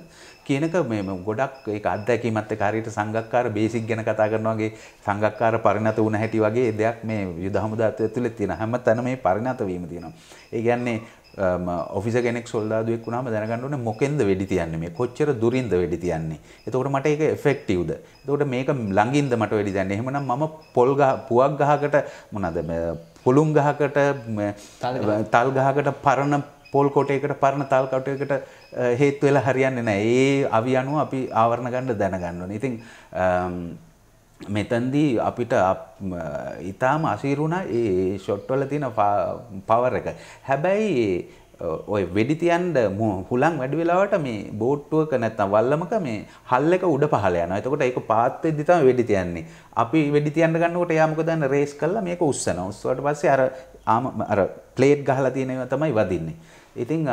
කියනක මේ ගොඩක් ඒක අත්දැකීමත් එක්ක හරියට සංගක්කාර බේසික් ගැන කතා කරනවා වගේ සංගක්කාර පරිණත වුණ හැටි වගේ දෙයක් මේ යුද හමුදාත් ඇතුලේ තියෙන හැමතැනම මේ පරිණත වීම තියෙනවා. ඒ කියන්නේ ඔෆිස කෙනෙක් සොල්දාදුවෙක් වුණාම දැනගන්න ඕනේ මොකෙන්ද වෙඩි තියන්නේ මේ කොච්චර දුරින්ද වෙඩි තියන්නේ එතකොට මට ඒක එෆෙක්ටිව්ද එතකොට මේක ළඟින්ද මට වෙඩි තියන්නේ එහෙමනම් මම පොල් ගහ පුවක් ගහකට මොනවාද පුළුන් ගහකට තල් ගහකට පරණ පොල් කොටයකට පරණ තල් කොටයකට හේතු වෙලා හරියන්නේ නැහැ ඒ අවි අනුව අපි ආවරණ ගන්න දැනගන්න ඕනේ ඉතින් මෙතන්දී අපිට ඉතාම අසීරුණා ඒ ෂොට්වල තියෙන පවර එක. හැබැයි ඔය වෙඩි තියන්ඩ හුලන් වැඩි වෙලාවට මේ බෝට්ටුවක නැත්තම් වල්ලමක මේ හල් එක උඩ පහළ යනවා. එතකොට ඒක පාත් වෙද්දි තමයි වෙඩි තියන්නේ. අපි වෙඩි තියන්න ගන්නකොට එයා මොකද දන්නේ රේස් කළා මේක උස්සනවා. උස්සුවාට පස්සේ අර ආම අර ප්ලේට් ගහලා තියෙන ඒවා තමයි වදින්නේ. ඉතින්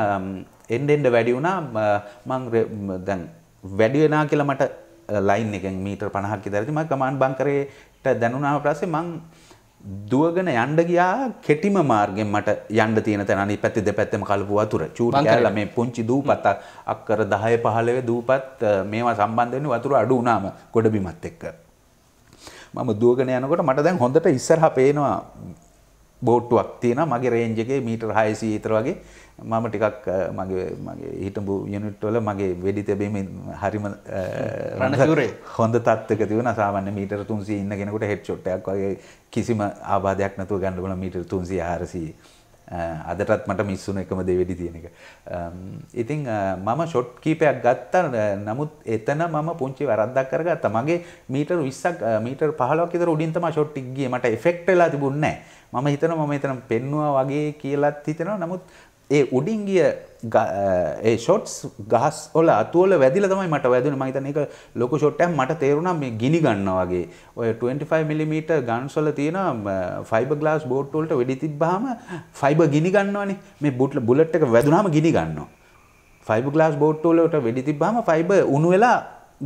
එන්න එන්න වැඩි වුණා මම දැන් වැඩි වෙනා කියලා මට ලයින් එකෙන් මීටර් 50ක් ඉදරදී මම කමාන්ඩ් බංකරේට දැනුණාම පස්සේ මං දුවගෙන යන්න ගියා කෙටිම මාර්ගෙන් මට යන්න තියෙන තැන අනිත් පැත්තේ දෙපැත්තෙම කලපු වතුර චූටි කෑල්ලා මේ පුංචි දූපත් අක්කර 10 15 දූපත් මේවා සම්බන්ධ වෙන්නේ වතුර අඩු වුණාම ගොඩබිමත් එක්ක මම දුවගෙන යනකොට මට දැන් හොඳට ඉස්සරහා පේනවා බෝට්ටුවක් තියෙනවා මගේ රේන්ජ් එකේ මීටර් 600 විතර වගේ මම ටිකක් මගේ මගේ හිටපු යුනිට්වල මගේ වෙඩි තැබීම හරිම රණරේ හොඳ තත්ක තිවන සාමන්න මීටර තුන්සේ ඉන්න කෙනකට හෙට් චොට්ටක් වගේ කිසිම ආබාධයක් නැතුව ගණඩුවන මීටර තුන්සේ හාරසී අදටත් මට මිස්සුන එකම දෙවෙඩි තියෙන එක. ඉතිං මම ෂොට් කීපයක් ගත්තර නමුත් එතන මම පුංචි වැරද්දක් කරගත්ත මගේ මීටර විස්සක් මීටර පහලොක්කෙතර උඩින්තම ෂොට්ටික්ගේ මට එෆෙක්ටලා තිබුන්නෑ මම හිතන මම එතන පෙන්නවා වගේ කියලත් හිතෙනවා නමුත් ඒ උඩින් ගිය ඒ ෂොට්ස් ගහස් ඔල අතුවල වැදිල තමයි මට වැදුන මහිතන එක ලොක ෂොට්ටක් මට තේරුණා මේ ගිනි ගන්න වගේ ඔය 25mm ගන්ස්වල තියෙන ෆයිබර් ග්ලාස් බෝට් වලට වෙඩි තිබ්බහම ෆයිබර් ගිනි ගන්නවනේ මේ බුට් බුලට් එක වැදුනහම ගිනි ගන්නවා ෆයිබර් ග්ලාස් බෝට් වලට වෙඩි තිබ්බහම ෆයිබර් උණු වෙලා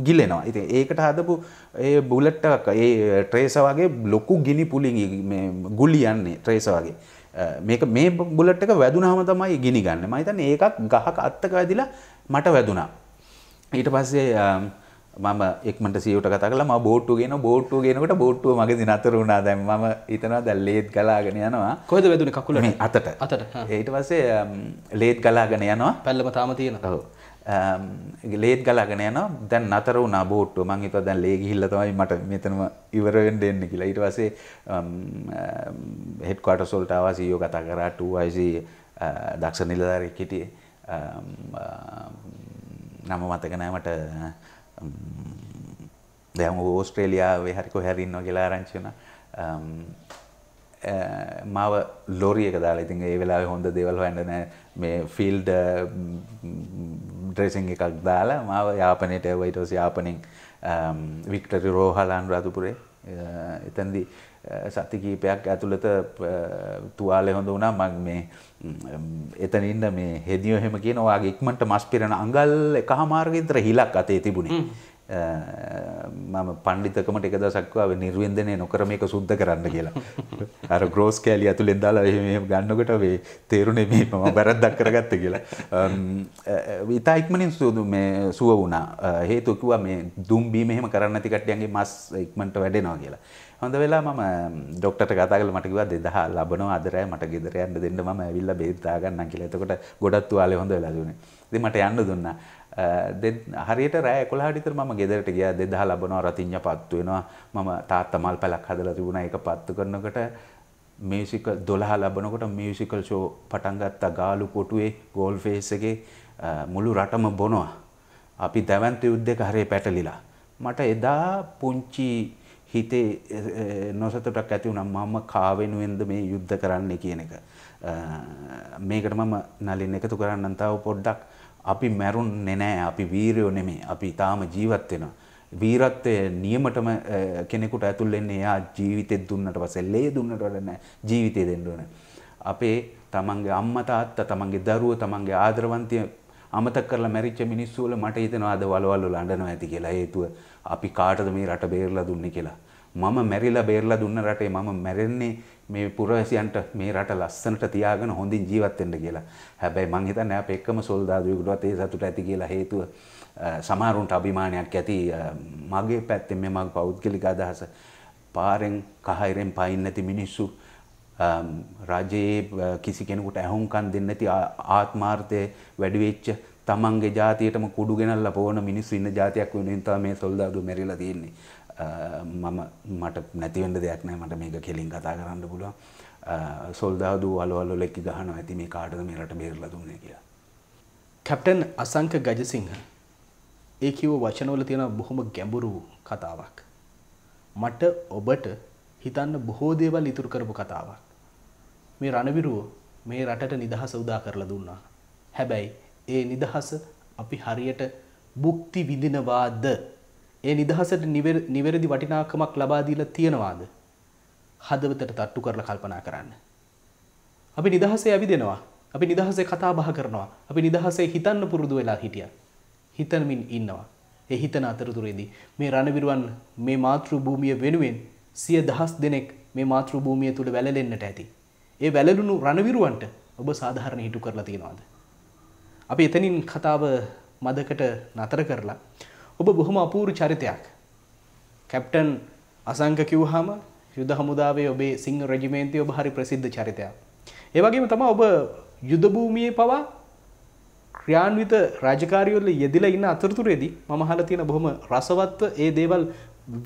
ගිලෙනවා ඉතින් ඒකට හදපු ඒ බුලට් එකක් ඒ ට්‍රේස වගේ ලොකු ගිනි පුලින් මේ ගුලි යන්නේ ට්‍රේස වගේ මේක මේ බුලට් එක වැදුනහම තමයි ගිනි ගන්න. මම හිතන්නේ ඒකත් ගහක අත්තක වැදිලා මට වැදුනා. ඊට පස්සේ මම එක්මට සියවට e කතා කළා මම බෝට්ටුව ගේනවා බෝට්ටුව ගේනකොට බෝට්ටුව මගේ නතර වුණා දැන් මම හිතනවා දැන් ලේත් ගලාගෙන යනවා කොහෙද වැදුනේ කකුලට මේ අතට අතට ඊට පස්සේ ලේත් ගලාගෙන යනවා පැල්ලම තාම තියෙනවා ඔව් Um, ලේත් ගලගෙන යනවා දැන් නතර වුණා බෝට්ටුව මං හිතුවා දැන් ලේ ගිහිල්ලා තමයි මට මෙතනම ඉවර වෙන්න එන්නේ කියලා ඊට පස්සේ හෙඩ් um, ක්වාටර්ස් um, වලට ආවා CEO කතා කරා 2IC uh, දක්ෂ නිලධාරියෙක් හිටියේ uh, නම මතක නෑ මට දැන් ඕස්ට්‍රේලියාවේ හරි කොහේ හරි ඉන්නවා කියලා ආරංචි වුණා මාව ලෝරියක දාලා ඉතින් ඒ වෙලාවේ හොඳ දේවල් හොයන්න නෑ මේ ෆීල්ඩ් ඩ්‍රෙසින් එකක් දාලා මාව යාපනයට ඇව්වා ඊට පස්සේ යාපනෙන් වික්ටරි රෝහලන් රාතුපුරේ එතෙන්දී සති කීපයක් ඇතුළත තුවාලේ හොඳ වුණා මම මේ එතන ඉන්න මේ හෙදියෝ එහෙම කියන ඔයාගේ ඉක්මනට මස් පිරෙන අඟල් එකහමාරක විතර හිලක් අතේ තිබුණේ මම පණ්ඩිතකමට එක දසක්වා නිර්වෙන්දනය නොකර මේක සුද්ධ කරන්න කියලා අර ග්‍රෝස් කෑලි ඇතු ලෙදාලා ගන්නකොට වේ තේරුණේ මේ මම බැරද්දක් කරගත්ත කියලා ඉතා ඉක්මනින් සුදු මේ සුව වුණා හේතුකිවා මේ දුම්බීම එහෙම කරන්න තිකට්ටියන්ගේ මස් ඉක්මට වැඩෙනවා කියලා හොඳ වෙලා මම ඩොක්ටර් කතා කළා මට කිව්වා 2000 ලබනවා අදරෑ මට ගෙදර යන්න දෙන්න මම ඇවිල්ලා බෙහෙත් දාගන්නම් කියලා එතකොට ගොඩක් තුවාලේ හොඳ වෙලා දුන්නේ ඉතින් මට යන්න දුන්නා හරියට රෑ කොලාටිතර ම ගෙදරට ගිය දෙදහ ලබනවා රතිං්ඥ පත්තු වෙනවා මම තාත්ත මල් පැලක් හදල තිබුණ එක පත්තු කරනකට මේසික දොළහ ලබනකොට මියසිකල් ෂෝ පටන්ගත්තා ගාලු කොටුවේ ගෝල් ෆේසගේ මුළු රටම බොනවා. අපි දැවන්ත යුද්ධක හරේ පැටලිලා. මට එදා පුංචි හිතේ නොසතටක් ඇති වුනම් මම කාවෙනුවෙන්ද මේ යුද්ධ කරන්නේ කියන එක. මේකට මම නලින් එකතු කරන්නන්තාව පොඩ්ඩක් අපි මැරුන්නේ නෑ අපි වීරයෝ නෙමෙයි අපි තාම ජීවත් වෙනවා වීරත්වය නියමටම කෙනෙකුට ඇතුල් වෙන්නේ එයා ජීවිතේ දුන්නට පස්සේ ලේ දුන්නට වඩා නෑ ජීවිතේ දෙන්න ඕනේ අපේ තමන්ගේ අම්මා තාත්තා තමන්ගේ දරුවෝ තමන්ගේ ආදරවන්තය අමතක කරලා මැරිච්ච මිනිස්සු වල මට හිතෙනවා අද වලවල් වල අඬනවා ඇති කියලා හේතුව අපි කාටද මේ රට බේරලා දුන්නේ කියලා මම මැරිලා බේරලා දුන්න රටේ මම මැරෙන්නේ මේ පුරවැසියන්ට මේ රට ලස්සනට තියාගෙන හොඳින් ජීවත් වෙන්න කියලා. හැබැයි මං හිතන්නේ අපේ එකම සොල්දාදුවෙකුටවත් ඒ සතුට ඇති කියලා හේතුව සමහරුන්ට අභිමානයක් ඇති මගේ පැත්තෙන් මේ මගේ පෞද්ගලික අදහස පාරෙන් කහයිරෙන් පයින් නැති මිනිස්සු රජයේ කිසි කෙනෙකුට ඇහුම්කන් දෙන්නේ නැති ආත්මාර්ථයේ වැඩි වෙච්ච තමන්ගේ ජාතියටම කුඩු ගෙනල්ලා පොවන මිනිස්සු ඉන්න ජාතියක් වෙනුවෙන් තමයි මේ සොල්දාදුව මෙරිලා තියෙන්නේ. මම මට නැතිවෙන්ට දෙයක් නෑ මට මේක කෙලින් කතා කරන්න පුළුවන් සොල්දාදූ අලවල්ල ලෙක්කි ගහන ඇති මේ කාටද මේරට බේරල දුන්න කියලා. කැප්ටන් අසංක ගජසිංහ ඒ කිව් වචනවල තියෙන බොහොම ගැඹුරු කතාවක්. මට ඔබට හිතන්න බොහෝ දේවල් ඉතුරු කරපු කතාවක්. මේ රණවිරුවෝ මේ රටට නිදහස උදා කරලා දුන්නා. හැබැයි ඒ නිදහස අපි හරියට බුක්ති විඳිනවාද ඒ නිදහසට නිවැරදි වටිනාකමක් ලබා දීලා තියනවාද? හදවතට තට්ටු කරලා කල්පනා කරන්න. අපි නිදහසේ ඇවිදිනවා. අපි නිදහසේ කතා බහ කරනවා. අපි නිදහසේ හිතන්න පුරුදු වෙලා හිටියා. හිතනමින් ඉන්නවා. ඒ හිතන අතරතුරේදී මේ රණවිරුවන් මේ මාතෘ භූමිය වෙනුවෙන් සිය දහස් දෙනෙක් මේ මාතෘ භූමිය තුල වැළලෙන්නට ඇති. ඒ වැළලුණු රණවිරුවන්ට ඔබ සාධාරණ හිටු කරලා තියනවාද? අපි එතනින් කතාව මදකට නතර කරලා ඔබ බොහොම අපූරු චරිතයක්. කැප්ටන් අසංක කිව්හම යුද හමුදාවේ ඔබේ සිංහ රජිමේන්තය ඔබ හරි ප්‍රසිද්ධ චරිතයක්. ඒ වගේම තමයි ඔබ යුදභූමියේ පවා ක්‍රියාන්විත රාජකාරිවල යෙදිලා ඉන්න අතරතුරේදී මම අහලා තියෙන බොහොම රසවත්ව ඒ දේවල්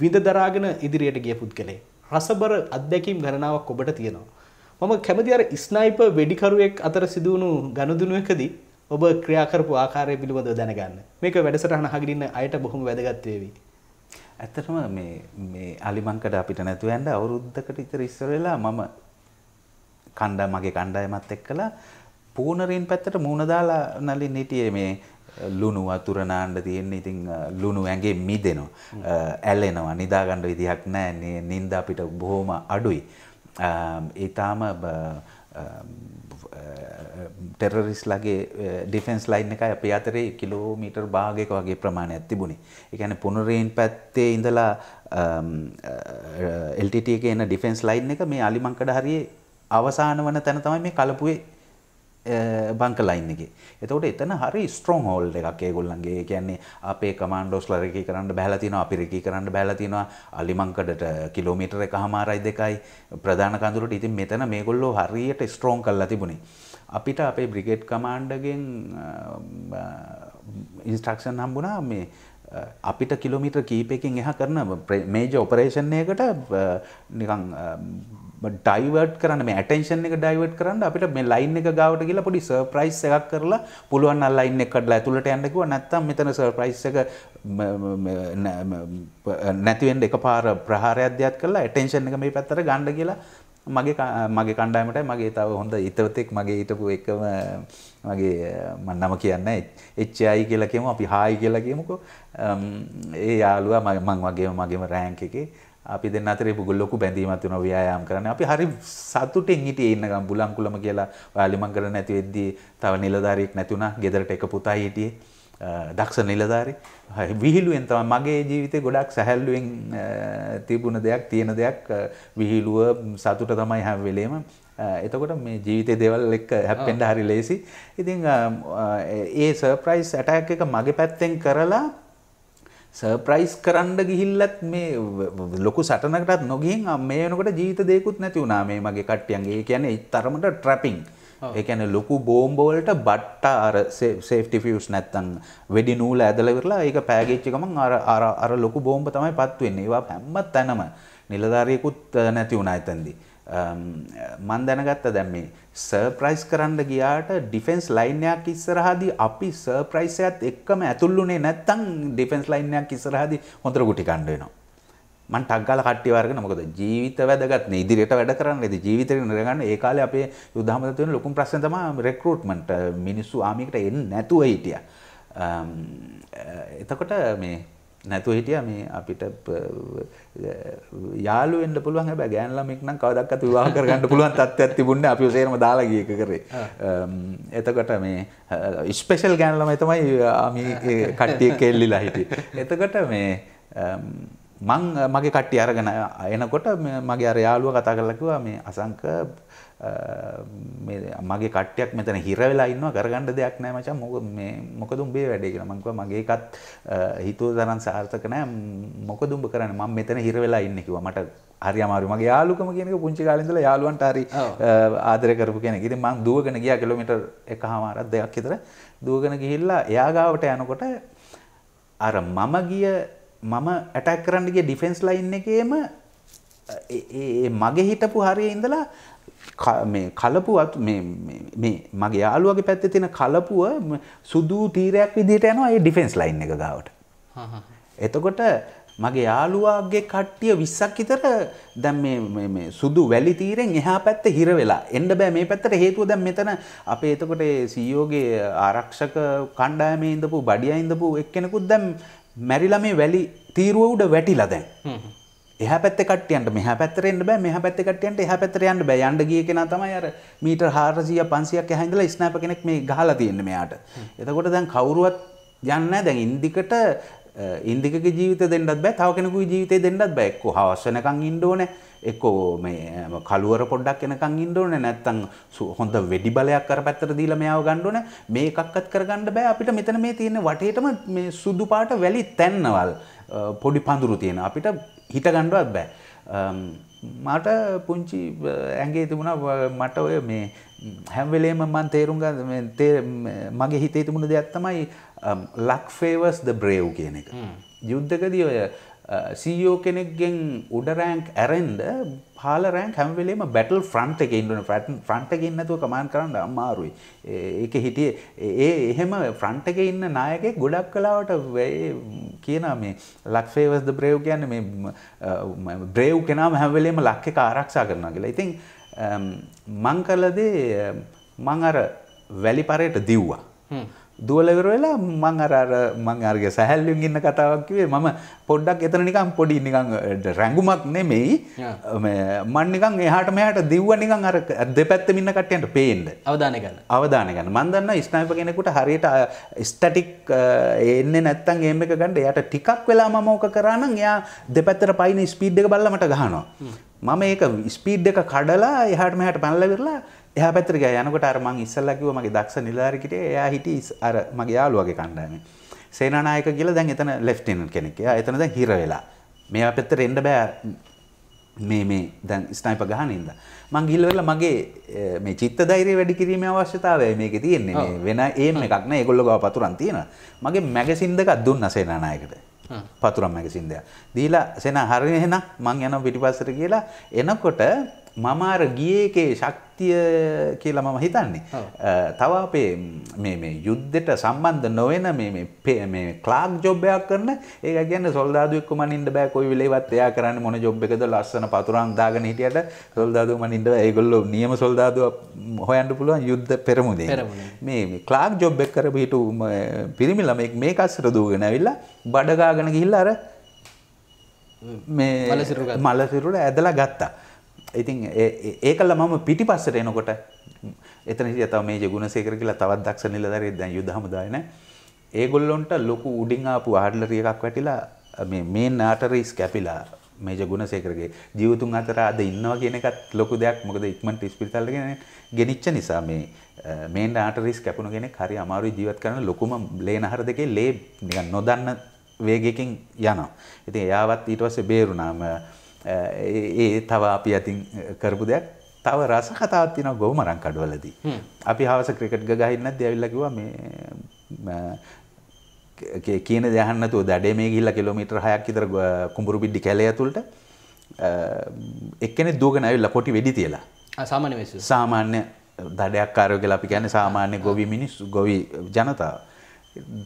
විඳ දරාගෙන ඉදිරියට ගිය පුද්ගලයෙක්. රසබර අත්දැකීම් ගණනාවක් ඔබට තියෙනවා. මම කැමති අර ස්නයිපර් වෙඩිකරුවෙක් අතර සිදුවුණු ගනුදෙනුවකදී ඔබ ක්‍රියාකරපු ආකාරය පිළිබඳව දැනගන්න. මේක වැඩසටහන අහගෙන ඉන්න අයට බොහොම වැදගත් වේවි. ඇත්තටම මේ මේ අලිමංකඩ අපිට නැතුව යන්න අවුරුද්දකට විතර ඉස්සර වෙලා මම කණ්ඩා මගේ කණ්ඩායමත් එක්කලා පූනරින් පැත්තට මූණ දාලා නලින් හිටියේ මේ ලුණු වතුර නාන්න තියෙන ඉතින් ලුණු ඇඟේ මිදෙනවා. ඇලෙනවා. නිදාගන්න විදිහක් නැහැ. නිින්ද අපිට බොහොම අඩුයි. ඒ ඊටාම ටෙරරිස්ලගේ ඩිෆෙන්ස් ලයින් එකයි අපේ අතරේ කිලෝමීටර් භාගයක වගේ ප්‍රමාණයක් තිබුණේ. ඒ කියන්නේ පුනරේන් පැත්තේ ඉඳලා LTT එකේ එන ඩිෆෙන්ස් ලයින් එක මේ අලිමංකඩ හරියේ අවසාන වන තැන තමයි මේ කලපුවේ බංක ලයින් එකේ. එතකොට එතන හරි ස්ට්‍රෝං හෝල්ඩ් එකක් ඒගොල්ලන්ගේ. කියන්නේ අපේ කමාන්ඩෝස්ලා රෙකී කරන්න බහැලා තිනවා, අපි රෙකී කරන්න බහැලා තිනවා. අලිමංකඩට කිලෝමීටර එකමාරයි දෙකයි ප්‍රධාන කඳුරට. ඉතින් මෙතන මේගොල්ලෝ හරියට ස්ට්‍රෝං කරලා තිබුණේ. අපිට අපේ බ්‍රිගේඩ් කමාන්ඩගෙන් ඉන්ස්ට්‍රක්ෂන් හම්බුණා මේ අපිට කිලෝමීටර් කීපයකින් එහා කරන මේජ ඔපරේෂන් එකකට නිකන් ඩයිවර්ට් කරන්න මේ ඇටෙන්ෂන් එක ඩයිවර්ට් කරන්න අපිට මේ ලයින් එක ගාවට ගිහලා පොඩි සර්ප්‍රයිස් එකක් කරලා පුළුවන් නම් ලයින් එක කඩලා ඇතුළට යන්න කිව්වා නැත්නම් මෙතන සර්ප්‍රයිස් එක නැති වෙන්න එකපාර ප්‍රහාරයක් දෙයක් කරලා ඇටෙන්ෂන් එක මේ පැත්තට ගන්න කියලා මගේ මගේ කණ්ඩායමටයි මගේ තව හොඳ හිතවතෙක් මගේ හිටපු එකම මගේ මම නම කියන්නේ HI කියලා කියමු අපි හායි කියලා කියමුකෝ um, ඒ යාළුවා මම වගේම මගේම රෑන්ක් එකේ අපි දෙන්න අතරේ ලොකු බැඳීමක් වෙනවා ව්‍යායාම් කරන්න. අපි හරි සතුටින් හිටියේ ඉන්නකම් බුලන් කුලම කියලා ඔයාලිමන් කරන්න නැති වෙද්දී තව නිලධාරියෙක් නැති වුණා. ගෙදරට එක පුතයි හිටියේ. දක්ෂ නිලධාරි. විහිළුවෙන් තමයි මගේ ජීවිතේ ගොඩක් සැහැල්ලුවෙන් තිබුණ දෙයක්, තියෙන දෙයක් විහිළුව සතුට තමයි හැම වෙලේම. එතකොට මේ ජීවිතේ දේවල් එක්ක හැප්පෙන්න හරි ලේසි. ඉතින් ඒ සර්ප්‍රයිස් ඇටැක් එක මගේ පැත්තෙන් කරලා සර්ප්‍රයිස් කරන්න ගිහිල්ලත් මේ ලොකු සටනකටත් නොගින් මේ වෙනකොට ජීවිත දෙයකුත් නැති වුණා මේ මගේ කට්ටියන්ගේ. ඒ කියන්නේ ඒ තරමට ට්‍රැපින්. ඒ කියන්නේ ලොකු බෝම්බ වලට බට්ට අර සේෆ්ටි ෆියුස් නැත්තම් වෙඩි නූල ඇදලා ඉවරලා ඒක පෑගෙච්ච ගමන් අර අර අර ලොකු බෝම්බ තමයි පත් වෙන්නේ. ඒවා හැම තැනම නිලධාරියෙකුත් නැති වුණා එතෙන්දී. මන් දැනගත්ත දැන් මේ සර්ප්‍රයිස් කරන්න ගියාට ඩිෆෙන්ස් ලයින් එකක් ඉස්සරහදී අපි සර්ප්‍රයිස් එකත් එක්කම ඇතුළුුනේ නැත්තම් ඩිෆෙන්ස් ලයින් එකක් ඉස්සරහදී හොඳට ගුටි කණ්ඩ වෙනවා. මං ටක් ගාලා කට්ටිය වර්ගන මොකද ජීවිත වැදගත් නේ ඉදිරියට වැඩ කරන්න ඉතින් ජීවිතේ නිරගන්න ඒ කාලේ අපේ යුද්ධ හමුදා තියෙන ලොකුම ප්‍රශ්නේ තමයි රෙක්‍රූට්මන්ට් මිනිස්සු ආමියකට එන්නේ නැතුව හිටියා. එතකොට මේ නැතුව හිටියා මේ අපිට යාළු වෙන්න පුළුවන් හැබැයි ගෑන ළමෙක් නම් කවදාවත් විවාහ කරගන්න පුළුවන් තත්ත්වයක් තිබුණේ අපි සේරම දාලා ගිය එක කරේ. එතකොට මේ ස්පෙෂල් ගෑන ළමයි තමයි ආමි කට්ටිය කෙල්ලිලා හිටියේ. එතකොට මේ මං මගේ කට්ටිය අරගෙන එනකොට මගේ අර යාළුවා කතා කරලා කිව්වා මේ අසංක මගේ කට්ටයක් මෙතන හිරවෙලා ඉන්නවා කරගන්න දෙයක් නෑ මචං මොක මේ මොකද උඹේ වැඩේ කියලා මං කිව්වා මගේ එකත් හිතුව තරම් සාර්ථක නෑ මොකද උඹ කරන්නේ මම මෙතන හිරවෙලා ඉන්නේ කිව්වා මට හරි අමාරුයි මගේ යාළුකම කියන එක පුංචි කාලේ ඉඳලා යාළුවන්ට හරි ආදරය කරපු කෙනෙක්. ඉතින් මං දුවගෙන ගියා කිලෝමීටර් එකහමාරක් දෙකක් විතර දුවගෙන ගිහිල්ලා එයා ගාවට යනකොට අර මම ගිය මම ඇටැක් කරන්න ගිය ඩිෆෙන්ස් ලයින් එකේම ඒ මගේ හිටපු හරියේ ඉඳලා මේ කලපුවත් මේ මගේ යාළුවගේ පැත්තේ තියෙන කලපුව සුදු තීරයක් විදිහට යනවා ඒ ඩිෆෙන්ස් ලයින් එක ගාවට. එතකොට මගේ යාළුවාගේ කට්ටිය 20ක් විතර දැන් මේ මේ සුදු වැලි තීරෙන් එහා පැත්තේ හිර වෙලා එන්න බෑ මේ පැත්තට හේතුව දැන් මෙතන අපේ එතකොට CEO ගේ ආරක්ෂක කණ්ඩායමේ ඉඳපු බඩියා ඉඳපු එක්කෙනෙකුත් දැන් මැරිලා මේ වැලි තීරුව උඩ වැටිලා දැන්. එහ පැත්ත කටයන්ට මෙහ පැත්තරෙන්න්න බෑ මෙහ පැත්ත කටයන්ට එහ පැත්තරයන්න බෑ යන්ඩ ගිය කෙන තමයි අර මීට හාරසිය පන්සියක් හැඳල ස්නෑප කෙනෙක් මේ ගහලා තියෙන්න්න මෙයාට එතකොට දැන් කවුරුවත් යන්න දැන් ඉන්දිකට ඉන්දික ජීවිත දෙන්නත් බෑ තව කෙනෙකු ජීවිතය දෙන්නත් බෑ එක්කෝ හවස්සනකං ඉන්ඩෝන එක්කෝ මේ කලුවර පොඩ්ඩක් එනකං ඉන්ඩෝන නැත්තං හොඳ වෙඩි බලයක් කර පැත්තර දීල මෙයාව ගණ්ඩෝන මේකක්කත් කරගන්න බෑ අපිට මෙතන මේ තියෙන වටේටම සුදු පාට වැලි තැන්නවල් පොඩි පඳුරු තියෙන අපිට හිතගණ්ඩුවත් බෑ මට පුංචි ඇගේ තිබුණ මට ඔය මේ හැම්වෙලේම මන් තේරුම් මගේ හිතේ තිබුණ දෙයක් තමයි ලක් ෆේවස් ද බ්‍රේව් කියන එක යුද්ධකදී ඔය සීෝ e කෙනෙක්ගෙන් උඩ රෑන්ක් ඇරෙන්ද පාල රෑන්ක් හැමවෙලේම බැටල් ෆ්‍රන්ට් එක ඉන්නන ෆටන් ෆ්‍රන්ට් එක ඉන්නතුව කමාන් කරන්න අමාරුයි ඒක හිටිය ඒ එහෙම ෆ්‍රන්ට් එක ඉන්න නායකෙක් ගොඩක් කලාවට කියන මේ ලක්ෆේවස්ද බ්‍රේව් කියන්න මේ බ්‍රේව් කෙනාම හැමවෙලේම ලක්ක ආරක්ෂා කරනවා කියලා ඉතින් මං කරලදේ මං අර වැලිපරයට දිව්වා දුවලවර වෙලා මං අරර මං අර්ග සැහැල්ලුම් ඉන්න කතාවක්කිවේ මම පොඩ්ඩක් එතන නිකම් පොඩි නිකං රැඟුමක් නෙමෙයි මන්නිකං එහට මෙහට දිව්ව නිකං අර දෙපැත්ත මින්න කටයන්ට පේන්ඩ අවධානකන්න අවධානකන්න මන්දන්න ස්නයිප කෙනෙකුට හරියට ස්ටටික් එන්න නැත්තන් ඒම එක ගණඩ එයට ටිකක් වෙලා මමෝක කරන්න එයා දෙපැත්තර පයින ස්පීඩ් එක බල්ලමට ගහනවා මම ඒක ස්පීඩ් එක කඩලා එහට මෙහට පැල්ලවෙරලා එහ පැත්‍රක යනකට අරමං ඉස්සල්ලකිව මගේ දක්ෂ නිලාරිකට එයා හිටි අර මගේ යාලුවගේ කණ්ඩායම සේනානායක කියලා දැන් එතන ලෙෆ්ටනන් කෙනෙක් එයා එතන දැන් හිර වෙලා මේ පැත්තට එන්න බෑ මේ මේ දැන් ස්නයිප ගහනින්ද මං ගිහිල්ලා වෙලා මගේ මේ චිත්ත ධෛර්යය වැඩි කිරීමේ අවශ්‍යතාවය මේකේ තියෙන්නේ මේ වෙන ඒම් එකක් නෑ ඒගොල්ලෝ ගාව පතුරන් තියෙනවා මගේ මැගසින් දෙකක් දුන්නා සේනානායකට පතුරන් මැගසින් දෙක දීලා සේනා හරිනේ එහෙනම් මං යනවා පිටිපස්සට කියලා එනකොට මම අර ගියේ එකේ ශක්තිය කියලා මම හිතන්නේ. තව අපේ මේ මේ යුද්ධෙට සම්බන්ධ නොවන මේ මේ මේ ක්ලාක් ජොබ් එකක් කරන ඒක කියන්නේ සොල්දාදුවෙක් කොමන් ඉන්න බෑ කොයි වෙලේවත් එයා කරන්නේ මොන ජොබ් එකද ලස්සන පතුරන් දාගෙන හිටියට සොල්දාදුව මන් ඉන්න බෑ. ඒගොල්ලෝ නියම සොල්දාදුව හොයන්න පුළුවන් යුද්ධ පෙරමුදේ. මේ ක්ලාක් ජොබ් එක කරපු හිටු පිරිමි ළමෙක් මේ කස්සට දුවගෙන ඇවිල්ලා බඩ ගාගෙන ගිහිල්ලා අර මේ මලසිරුර ඇදලා ගත්තා. ඉතින් ඒකල මම පිටිපස්සට එනකොට එතන හිටිය තව මේ ජගුණසේකර කියලා තවත් දක්ෂ නිලධාරියෙක් දැන් යුද හමුදාවේ නෑ. ඒගොල්ලොන්ට ලොකු උඩින් ආපු ආඩ්ලරි එකක් වැටිලා මේ මේන් ආටරිස් කැපිලා මේ ජගුණසේකරගේ ජීවතුන් අතර අද ඉන්නවා කියන එකත් ලොකු දෙයක්. මොකද ඉක්මනට ඉස්පිරිතාලට ගෙනිච්ච නිසා මේ මේන් ආටරිස් කැපුණු කෙනෙක් හරි අමාරුයි ජීවත් කරන ලොකුම ලේනහර දෙකේ ලේ නිකන් නොදන්න වේගයකින් යනවා. ඉතින් එයාවත් ඊට පස්සේ බේරුණාම ඒ තව අපි ඇතින් කරපු දෙයක් තව රස කතාත් තින ගොව මරං කඩුවලදී. අපි හවස ක්‍රිකට් ගහින්න දැවිල්ලකිව මේ කියන දහන්නතු දඩේ මේ ගිල්ල කිලමිට හයක් ඉතර කුඹුරු බිඩ්ඩි කැලය තුළට එක්කෙනෙ දූග නැවිල්ල කොටි වෙඩි තියලා සාමාන්‍ය සාමාන්‍ය දඩයක් කාරයෝ කියලා අපි කියන්නේ සාමාන්‍ය ගොවි මිනිස්සු ගොවි ජනතාව.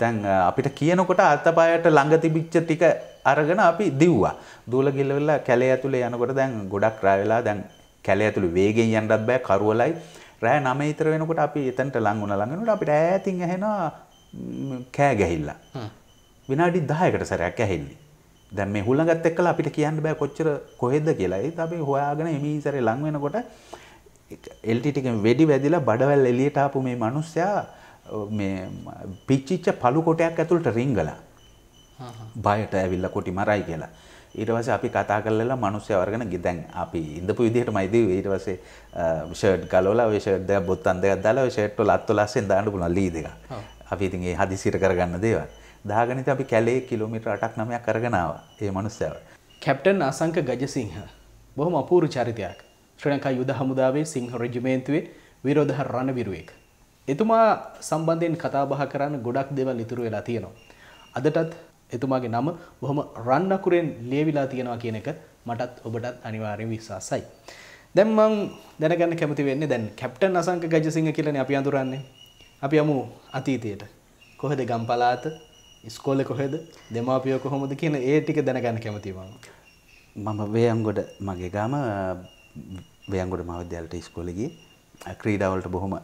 දැන් අපිට කියනකොට අතපායට ළඟ තිබිච්ච ටික අරගෙන අපි දිව්වා. දූල ගිල්ලවල කැලේ ඇතුලේ යනකොට දැන් ගොඩක් රා වෙලා දැන් කැලේ ඇතුලේ වේගෙන් යන්නත් බෑ කරවලයි. රෑ 9 ඉතර වෙනකොට අපි එතනට ලඟ වුණා ලඟ වෙනකොට අපිට ඈතින් ඇහෙනවා කෑ ගැහිල්ල. විනාඩි 10කට සැරයක් ඇහෙන්නේ. දැන් මේ හුළඟත් එක්කලා අපිට කියන්න බෑ කොච්චර කොහෙද කියලා. ඒත් අපි හොයාගෙන එමීසරේ ලං වෙනකොට LTT එකෙන් වෙඩි වැදිලා බඩවැල් එළියට ආපු මේ මිනිස්සයා මේ පිච්චිච්ච පළු කොටයක් ඇතුළට රිංගලා. බයට ඇවිල්ල කොටි මරයි කියලා. ඊටවස අපි කතා කරලලා මනුස්්‍ය වර්ගෙන ගිදැන් අපි ඉඳපු විදිහට මයිද ඊටවසේ ෂට් ගලෝල විෂට්ද බොත්තන්ද දාලා ෂට්ට ලත්තු ලස්සෙන් දාන්න පුලන් ලීදක අපි ඉතින්ගේ හදිසිර කරගන්න දේවල්. දාගනිත අපි කැලේ කිලෝමිට අටක් නමයක් කරගෙනාව ඒ මනුස්සයව. කැප්ටන් අසංක ගජසිංහ. බොහොම අපූරු චරිතයක් ශ්‍රී ලංකා යුද හමුදාවේ සිංහ රජිමේන්තුවේ විරෝධහ රණවිරුවෙක්. එතුමා සම්බන්ධයෙන් කතාබහ කරන්න ගොඩක් දෙවල් ඉතුරු වෙලා තියෙනවා. අදටත් එතුමාගේ නම බොහොම රන්නකුරෙන් ලියවිලා තියෙනවා කියන එක මටත් ඔබටත් අනිවාර්යෙන් විශ්වාසයි. දැන් මම දැනගන්න කැමති වෙන්නේ දැන් කැප්ටන් අසංක ගජසිංහ කියලානේ අපි අඳුරන්නේ. අපි යමු අතීතයට. කොහෙද ගම් පළාත? ඉස්කෝලේ කොහෙද? දෙමාපියෝ කොහොමද කියන ඒ ටික දැනගන්න කැමතියි මම. මම වේයන්ගොඩ මගේ ගාම වේයන්ගොඩ මහවිද්‍යාලයට ඉස්කෝලේ ගියේ. ක්‍රීඩාවලට බොහොම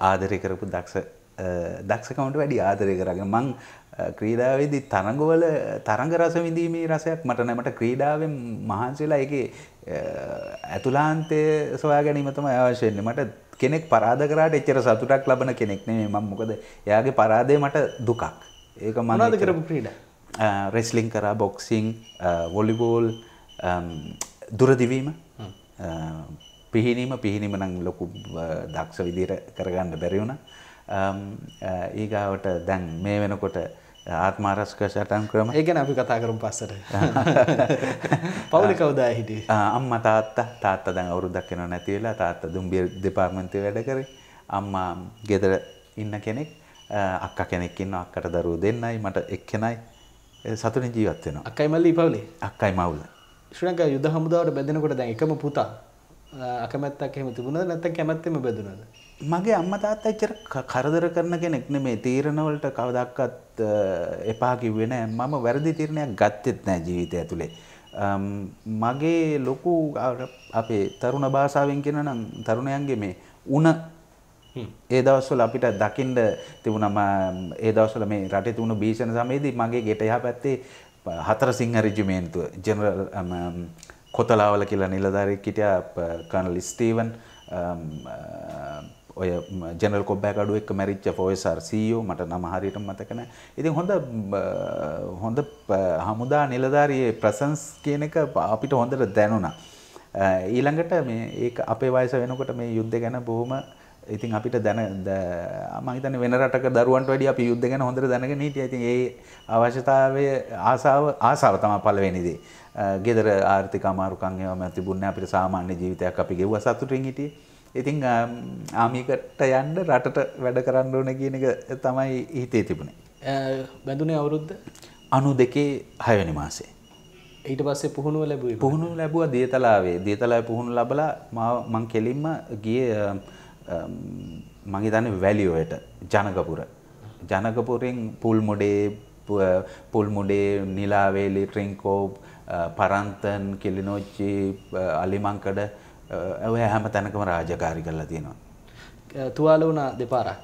ආදරය කරපු දක්ෂ දක්ෂකමට වැඩි ආදරය කරගෙන මං ක්‍රීඩාවේදී තරඟවල තරඟ රස විඳීමේ රසයක් මට නැමට ක්‍රීඩාවෙන් මහන්සිලා ඒකේ ඇතුලාන්තය සොයා ගැනීම තමයි අවශ්‍ය වෙන්නේ. මට කෙනෙක් පරාද කරාට එච්චර සතුටක් ලබන කෙනෙක් නෙමෙයි මම. මොකද එයාගේ පරාදය මට දුකක්. ඒක මම මොනවද කරපු ක්‍රීඩා? රෙස්ලින් කරා, බොක්සිං, වොලිබෝල්, දුරදිවීම පිහිනීම පිහිනීම නම් ලොකු දක්ෂ විදිහට කරගන්න බැරි වුණා. ඊගාවට දැන් මේ වෙනකොට ආත්මාරස්කෂටන් ක්‍රම ඒගැන අපි කතා කරම් පස්සට පවුලි කවදා හිටිය අම්ම තාත්ත තාත්ත දැන් අවුරුදක් කෙන නැතිවෙලා තාත්ත දුම්බිය දෙපාර්මන්තය වැඩ කර අම්මා ගෙදර ඉන්න කෙනෙක් අක්ක කෙනෙක්කින්න අක්කට දරුව දෙන්නයි මට එක්කෙනයි සතුන ජීවත්වෙන අක්කයි මල්ලි පවලේ අක්කයි මවුල ශ්‍රක යුද හමුදාවට බැදෙනකොට දැන් එකම පුතා අකමැත්තක් එහෙම තිබුණද නැත්ත කැමැත්තම බැදුනද මගේ අම්ම තාත්තා එච්චර කරදර කරන කෙනෙක් නෙමේ තීරණවලට කවදක්වත් එපා කිව්වේ නෑ මම වැරදි තීරණයක් ගත්තෙත් නෑ ජීවිතය ඇතුලේ මගේ ලොකු අපේ තරුණ භාෂාවෙන් කියන නම් තරුණයන්ගේ මේ උණ ඒ දවස්වල අපිට දකින්න තිබුණම ඒ දවස්වල මේ රටේ තිබුණු භීෂණ සමයේදී මගේ ගෙට එහා පැත්තේ හතර සිංහ රෙජිමේන්තුව ජෙනරල් කොතලාවල කියලා නිලධාරියෙක් හිටියා කර්නල් ස්ටීවන් ඔය ජනල් කොබ්බෑකඩු එක්ක මැරිච්ච ෆෝයසර් සීෝ e මට නම හරියට මතක නැහැ. ඉතින් හොඳ හොඳ හමුදා නිලධාරියේ ප්‍රසන්ස් කියන එක අපිට හොඳට දැනුණා. ඊළඟට මේ ඒක අපේ වයස වෙනකොට මේ යුද්ධ ගැන බොහොම ඉතින් අපිට දැන මම හිතන්නේ වෙන රටක දරුවන්ට වැඩිය අපි යුද්ධ ගැන හොඳට දැනගෙන හිටියා. ඉතින් ඒ අවශ්‍යතාවය ආසාව ආසාව තමයි පළවෙනි දේ. ගෙදර ආර්ථික අමාරුකම් ඒවා මත තිබුණේ අපිට සාමාන්‍ය ජීවිතයක් අපි ගෙවුවා සතුටින් හිටියේ. ඉතිං ආමිකට යන්ඩ රටට වැඩ කරන්න ඕන කියන එක තමයි හිතේ තිබුණේ බැඳුනේ අවුරුද්ධ අනු දෙකේ හයවැනි මාසේ ඊට පස්සේ පුහුණුව ලැබුවේ පුහුණුව ලැබුවා දියතලාවේ දියතලාව පුහුණු ලබලා මං කෙලින්ම ගිය මගේ තන්නේ වැලිෝයට ජනකපුර ජනකපුරෙන් පුල් මොඩේ පුල් මොඩේ නිලාවේලි ට්‍රින්කෝප් පරන්තන් කෙලිනෝච්චි අලිමංකඩ ඇව හැම තැනකම රාජකාරි කරලා තියෙනවා. තුවාල වුණා දෙපාරක්.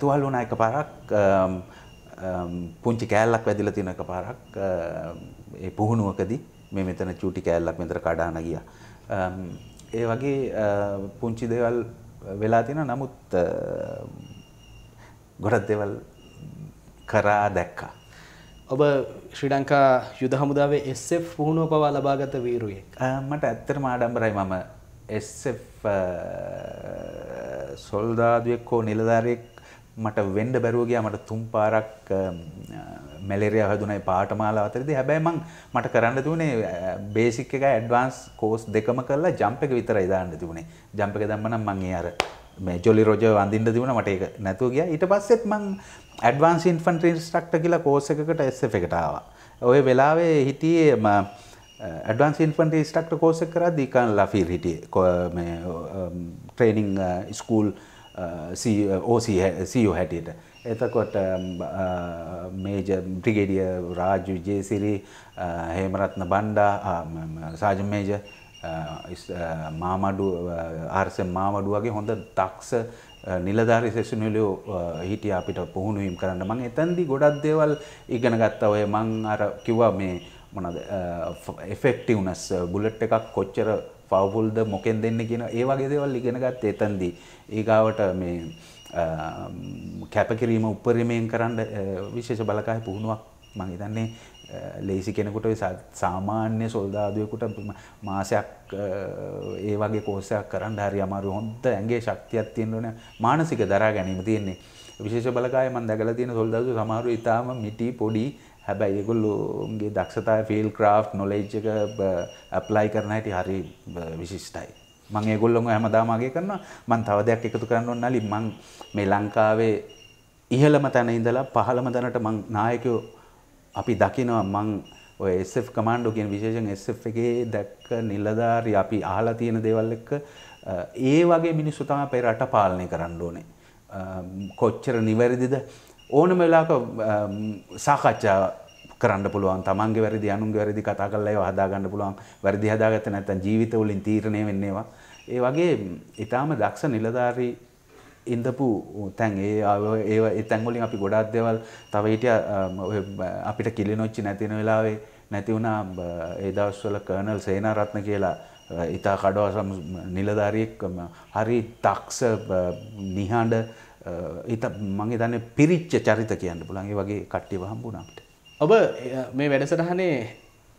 තුවාල වුණා එක පාරක් පුංචි කෑල්ලක් වැදිලා තියෙන එක පාරක් ඒ පුහුණුවකදී මේ මෙතන චූටි කෑල්ලක් මෙතන කඩාන ගියා. ඒ වගේ පුංචි දේවල් වෙලා තියෙන නමුත් ගොඩක් දේවල් කරා දැක්කා. ඔබ ශ්‍රී ලංකා යුද හමුදාවේ SF පුහුණුව පවා ලබාගත වීරුවෙක්. මට ඇත්තටම ආඩම්බරයි මම SF සොල්දාදුවෙක් uh, හෝ නිලධාරයෙක් මට වෙන්ඩ බැරුව ගියා මට තුන් පාරක් um, uh, මැලේරියා හැදුනේ පාඨමාලා අතරදී හැබැයි මං මට කරන්න තිබුණේ බේසික් uh, එකයි ඇඩ්වාන්ස් කෝස් දෙකම කරලා ජම්ප් එක විතරයි දාන්න තිබුණේ ජම්ප් එක දැම්ම නම් මං ඒ අර මේ ජොලි රොජ වඳින්න තිබුණා මට ඒක නැතුව ගියා ඊට පස්සෙත් මං ඇඩ්වාන්ස් ඉන්ෆන්ට්‍රි ඉන්ස්ට්‍රක්ටර් කියලා කෝස් එකකට SF එකට ආවා ඔය වෙලාවේ හිටියේ um, ඇඩවන්ස් ඉන්ෆන්ට ස්ටක්ට කෝසෙක් කරද දීකන් ලෆී හිටිය ට්‍රේනිං ස්කූල් සීෝ හැටියට එතකොට මේජ um, බ්‍රිගෙඩිය uh, රාජු ජේසිරි uh, හේමරත්න Banda uh, සාජමේජ මාමඩු ආර්ස මාමඩු වගේ හොඳ දක්ෂ නිලධාරි සෙසුනිලෝ හිටිය අපිට පුහුණුවීම් කරන්න මං එතැන්දි ගොඩක් දේවල් ඉගෙන ගත්ත ඔය මං අර කිව්වා මේ මොනද එෆෙක්ටවනස් බුලට් එකක් කොච්චර පවපුල්ද මොකෙන් දෙන්න කියෙන ඒ වගේ දෙවල් ඉගෙනගත් එතන්දී ඒගාවට මේ කැපකිරීම උපරිමයෙන් කරන්න විශේෂ බලකාය පුහුණුවක් මගේ තන්නේ ලේසි කෙනෙකුට සාමාන්‍ය සොල්දාදුවකුට මාසයක් ඒ වගේ කෝසයක් කරන්න හරි අමාරු හොන්ද ඇගේ ශක්තියක් තියෙන්න්නන මානසික දරා ගැනීම තියෙන්නේ විශේෂ බලකාය මන් දැකල තියෙන සොල්දාදු සමාරු ඉතාම මිටි පොඩි හැබැයි ඒගොල්ලෝගේ දක්ෂතාවය ෆිල් ක්‍රාෆ් නොලෙජ් එක ඇප්ලයි කරන හැටි හරි විශිෂ්ටයි. මම ඒගොල්ලෝම හැමදාම අගය කරනවා මම තව දෙයක් එකතු කරන්න ඕනලි මම මේ ලංකාවේ ඉහළම තැන ඉඳලා පහළම තැනට මං නායකයෝ අපි දකිනවා මං ඔය SF කමාන්ඩෝ කියන විශේෂයෙන් SF එකේ දැක්ක නිලධාරි අපි අහලා තියෙන දේවල් එක්ක ඒ වගේ මිනිස්සු තමයි අපේ රට පාලනය කරන්න ඕනේ. කොච්චර නිවැරදිද ඕනම වෙලාවක සාකච්ඡා කරන්න පුළුවන් තමන්ගේ වැරදි අනුන්ගේ වැරදි කතා කරලා ඒව හදාගන්න පුළුවන් වැරදි හදාගත්ත නැත්නම් ජීවිත වලින් තීරණය වෙන්නේවා ඒ වගේ ඊටාම දක්ෂ නිලධාරී ඉඳපු තැන් ඒ ඒ ඒ තැන් වලින් අපි ගොඩාක් දේවල් තව හිටිය අපිට කිලිනොච්චි නැති වෙන වෙලාවේ නැති වුණා ඒ දවස්වල කර්නල් සේනාරත්න කියලා ඊට කඩවසම් නිලධාරියෙක් හරි දක්ෂ නිහඬ හිත මගේ දන්න පිරිච්ච චරිත කියන්න පුළන්ගේ වගේ කට්ටිය හම්බුණට. ඔබ මේ වැඩසටහනේ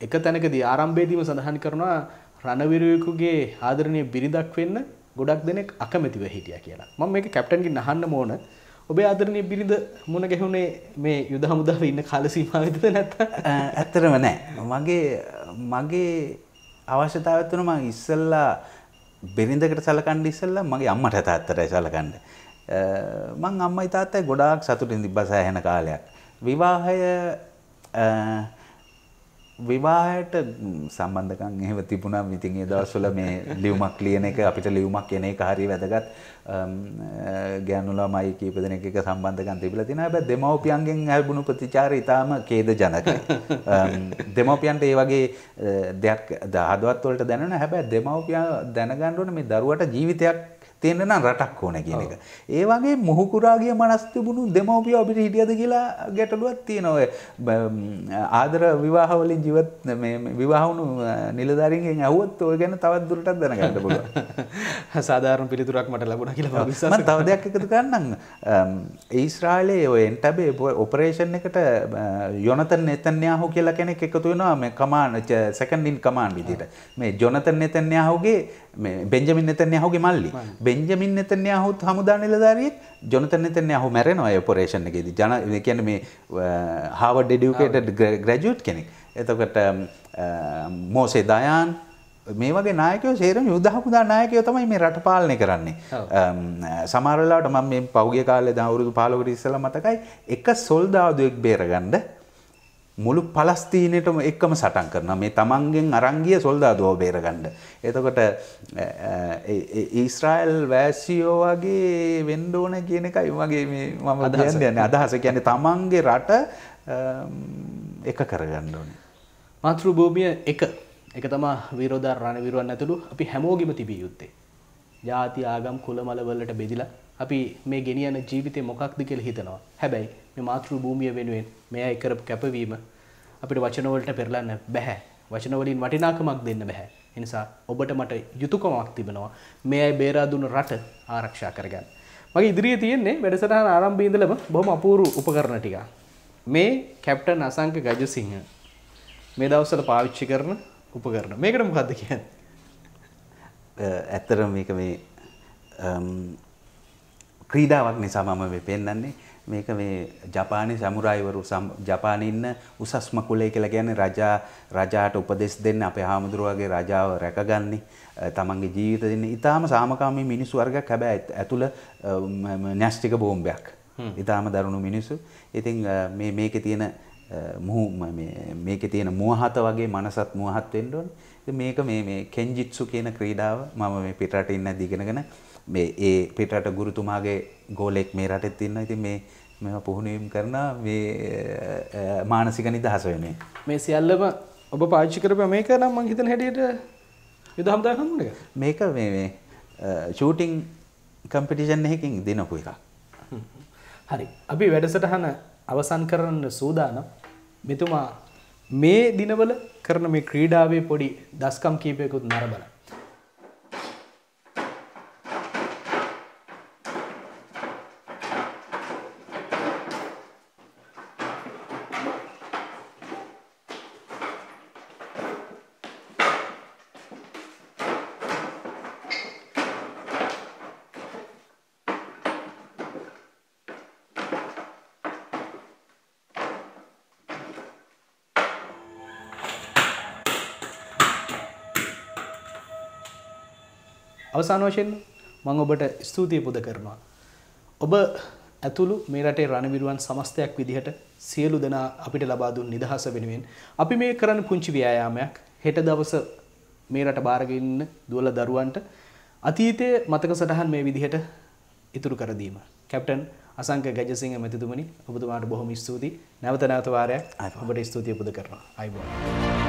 එක තැනකදී ආරම්භේදීම සඳහන් කරනවා රණවිරයකුගේ ආදරණය බිරිඳක් වෙන්න ගොඩක් දෙනෙක් අකමැතිව හිටිය කියලා මම මේ කැප්ටන්ගින් අහන්න ඕන ඔබේ ආදරණය බිරිඳ මුණ ගැහුණේ මේ යුද හමුදාව ඉන්න කාලසීමාවිද නැත ඇත්තරම නෑ මගේ මගේ අවශ්‍යතාවත් වන ම ඉස්සල්ලා බිරිඳකට සලකණ්ඩ ඉස්සල්ලා මගේ අම්මට ඇත ඇත්තර සලකණ්ඩ මං අම්මයි තාත්තයි ගොඩාක් සතුටින් තිබ්බා සෑහෙන කාලයක්. විවාහය විවාහයට සම්බන්ධකම් එහෙම තිබුණා ඉතින් ඒ දවස්වල මේ ලියුමක් ලියන එක අපිට ලියුමක් එන එක හරිය වැදගත් ගෑනු ළමයි කීප දෙනෙක් එක සම්බන්ධකම් තිබිලා තියෙනවා හැබැයි දෙමව්පියන්ගෙන් ලැබුණු ප්‍රතිචාරය ඉතාම ඛේදජනකයි දෙමව්පියන්ට ඒ වගේ දෙයක් හදවත් වලට දැනෙනවා හැබැයි දෙමව්පියා දැනගන්න ඕනේ මේ දරුවට ජීවිතයක් තියෙන නම් රටක් ඕන කියන එක. ඒ වගේ මුහුකුරාගේ මනස් තිබුණු දෙමව්පියෝ අපිට හිටියද කියලා ගැටලුවක් තියෙනවා. ආදර විවාහ වලින් ජීවත් මේ විවාහ වුණු නිලධාරීන්ගෙන් අහුවොත් ඔය ගැන තවත් දුරටත් දැනගන්න පුළුවන්. සාධාරණ පිළිතුරක් මට ලැබුණා කියලා මම මම තව දෙයක් එකතු කරන්නම්. ඊශ්‍රායලයේ ඔය එන්ටබේ ඔපරේෂන් එකට යොනතන් නෙතන්යාහු කියලා කෙනෙක් එකතු වෙනවා මේ කමාන්ඩ් සෙකන්ඩ් ඉන් කමාන්ඩ් විදිහට. මේ ජොනතන් නෙතන්යාහුගේ බෙන්ජමින් එතනයහුගේ මල්ලි බෙන්ජමින් එතනයහුත් හමුදා නිලධාරියෙක් ජොනතන එතනයහු මැරෙනවා ඔපරේෂන් එකේදී ජන කියන්නේ මේ හාවර්ඩ් එඩියුකේටඩ් ග්‍රැජුවේට් කෙනෙක්. එතකොට මෝසේ දයාන් මේ වගේ නායකයෝ සේරම යුද හමුදා නායකයෝ තමයි මේ රට පාලනය කරන්නේ. සමහර වෙලාවට මම මේ පහුගිය කාලේ දැන් අවුරුදු 15කට ඉස්සෙල්ලා මතකයි එක සොල්දාදුවෙක් බේරගන්න මුළු පලස්තීනයටම එක්කම සටන් කරන මේ තමන්ගෙන් අරංගිය සොල්දාදුව බේරගණ්ඩ. එතකොට ඊස්රායිල් වෑසියෝ වගේ වෙන්ඩෝන කියන එකයි වගේ මම අදහස යන්න අදහස කියන තමන්ගේ රට එක කරගන්න ඕනේ. මාතෘභූමිය එක එක තමා විරෝධ රණ විරුවන් ඇතුළු අපි හැමෝගිම තිබිය යුත්තේ. ජාති ආගම් කුල මල වලට බෙදිලා අපි මේ ගෙනියන ජීවිතේ මොකක්ද කියලා හිතනවා. හැබැයි මේ මාතෘ භූමිය වෙනුවෙන් මෙයා කරපු කැපවීම අපිට වචන වලට පෙරලන්න බෑ. වචන වලින් වටිනාකමක් දෙන්න බෑ. ඒ නිසා ඔබට මට යුතුයකමක් තිබෙනවා. මෙයයි බේරා දුන්න රට ආරක්ෂා කරගන්න. මගේ ඉදිරියේ තියෙන්නේ වැඩසටහන ආරම්භයේ ඉඳලම බොහොම අපූර්ව උපකරණ ටිකක්. මේ කැප්ටන් අසංක ගජසිංහ මේ දවස්වල පාවිච්චි කරන උපකරණ. මේකට මොකද්ද කියන්නේ? ඇත්තටම මේක මේ ක්‍රීඩාවක් නිසා මම මේ පෙන්වන්නේ මේක මේ ජපානයේ සමුරායිවරු ජපානයේ ඉන්න උසස්ම කුලය කියලා කියන්නේ රජා රජාට උපදෙස් දෙන්න අපේ හාමුදුරුවගේ රජාව රැකගන්නේ තමන්ගේ ජීවිත දෙන්න. ඊටාම සාමකාමී මිනිස්සු වර්ගයක් හැබැයි ඇතුළ න්‍යෂ්ටික බෝම්බයක්. ඊටාම දරුණු මිනිස්සු. ඉතින් මේ මේකේ තියෙන මුහු මේකේ තියෙන මුවහත වගේ මනසත් මුවහත් වෙන්න ඕනේ. මේක මේ මේ කෙන්ජිත්සු කියන ක්‍රීඩාව මම මේ පිටරට ඉන්න දිගෙනගෙන මේ ඒ පිටරට ගුරුතුමාගේ ගෝලෙක් මේ රටෙත් ඉන්න ඉතින් මේ මෙම පුහුණුවම් කරන මේ මානසික නිදහස වෙනේ මේ සියල්ලම ඔබ පාච්චි කරප මේක නම් මං හිතන හැටියට යුදහම්දා හමුණේ මේක මේ මේ ෂූටිං කම්පිටිෂන් එකකින් දෙනපු එකක් හරි අපි වැඩසටහන අවසන් කරන්න සූදානම් මෙතුමා මේ දිනවල කරන මේ ක්‍රීඩාවේ පොඩි දස්කම් කීපයකුත් නරබලා අවසාන වශයෙන් මං ඔබට ස්තුතිය පුද කරනවා. ඔබ ඇතුළු මේ රටේ රණවිරුවන් සමස්තයක් විදිහට සියලු දෙනා අපිට ලබා දුන් නිදහස වෙනුවෙන් අපි මේ කරන පුංචි ව්‍යායාමයක් හෙට දවස මේ රට බාරගෙන ඉන්න දුවල දරුවන්ට අතීතයේ මතක සටහන් මේ විදිහට ඉතුරු කර දීම. කැප්ටන් අසංක ගජසිංහ මැතිතුමනි ඔබතුමාට බොහොම ස්තුතියි. නැවත නැවත වාරයක් ඔබට ස්තුතිය පුද කරනවා. අයිබෝන්.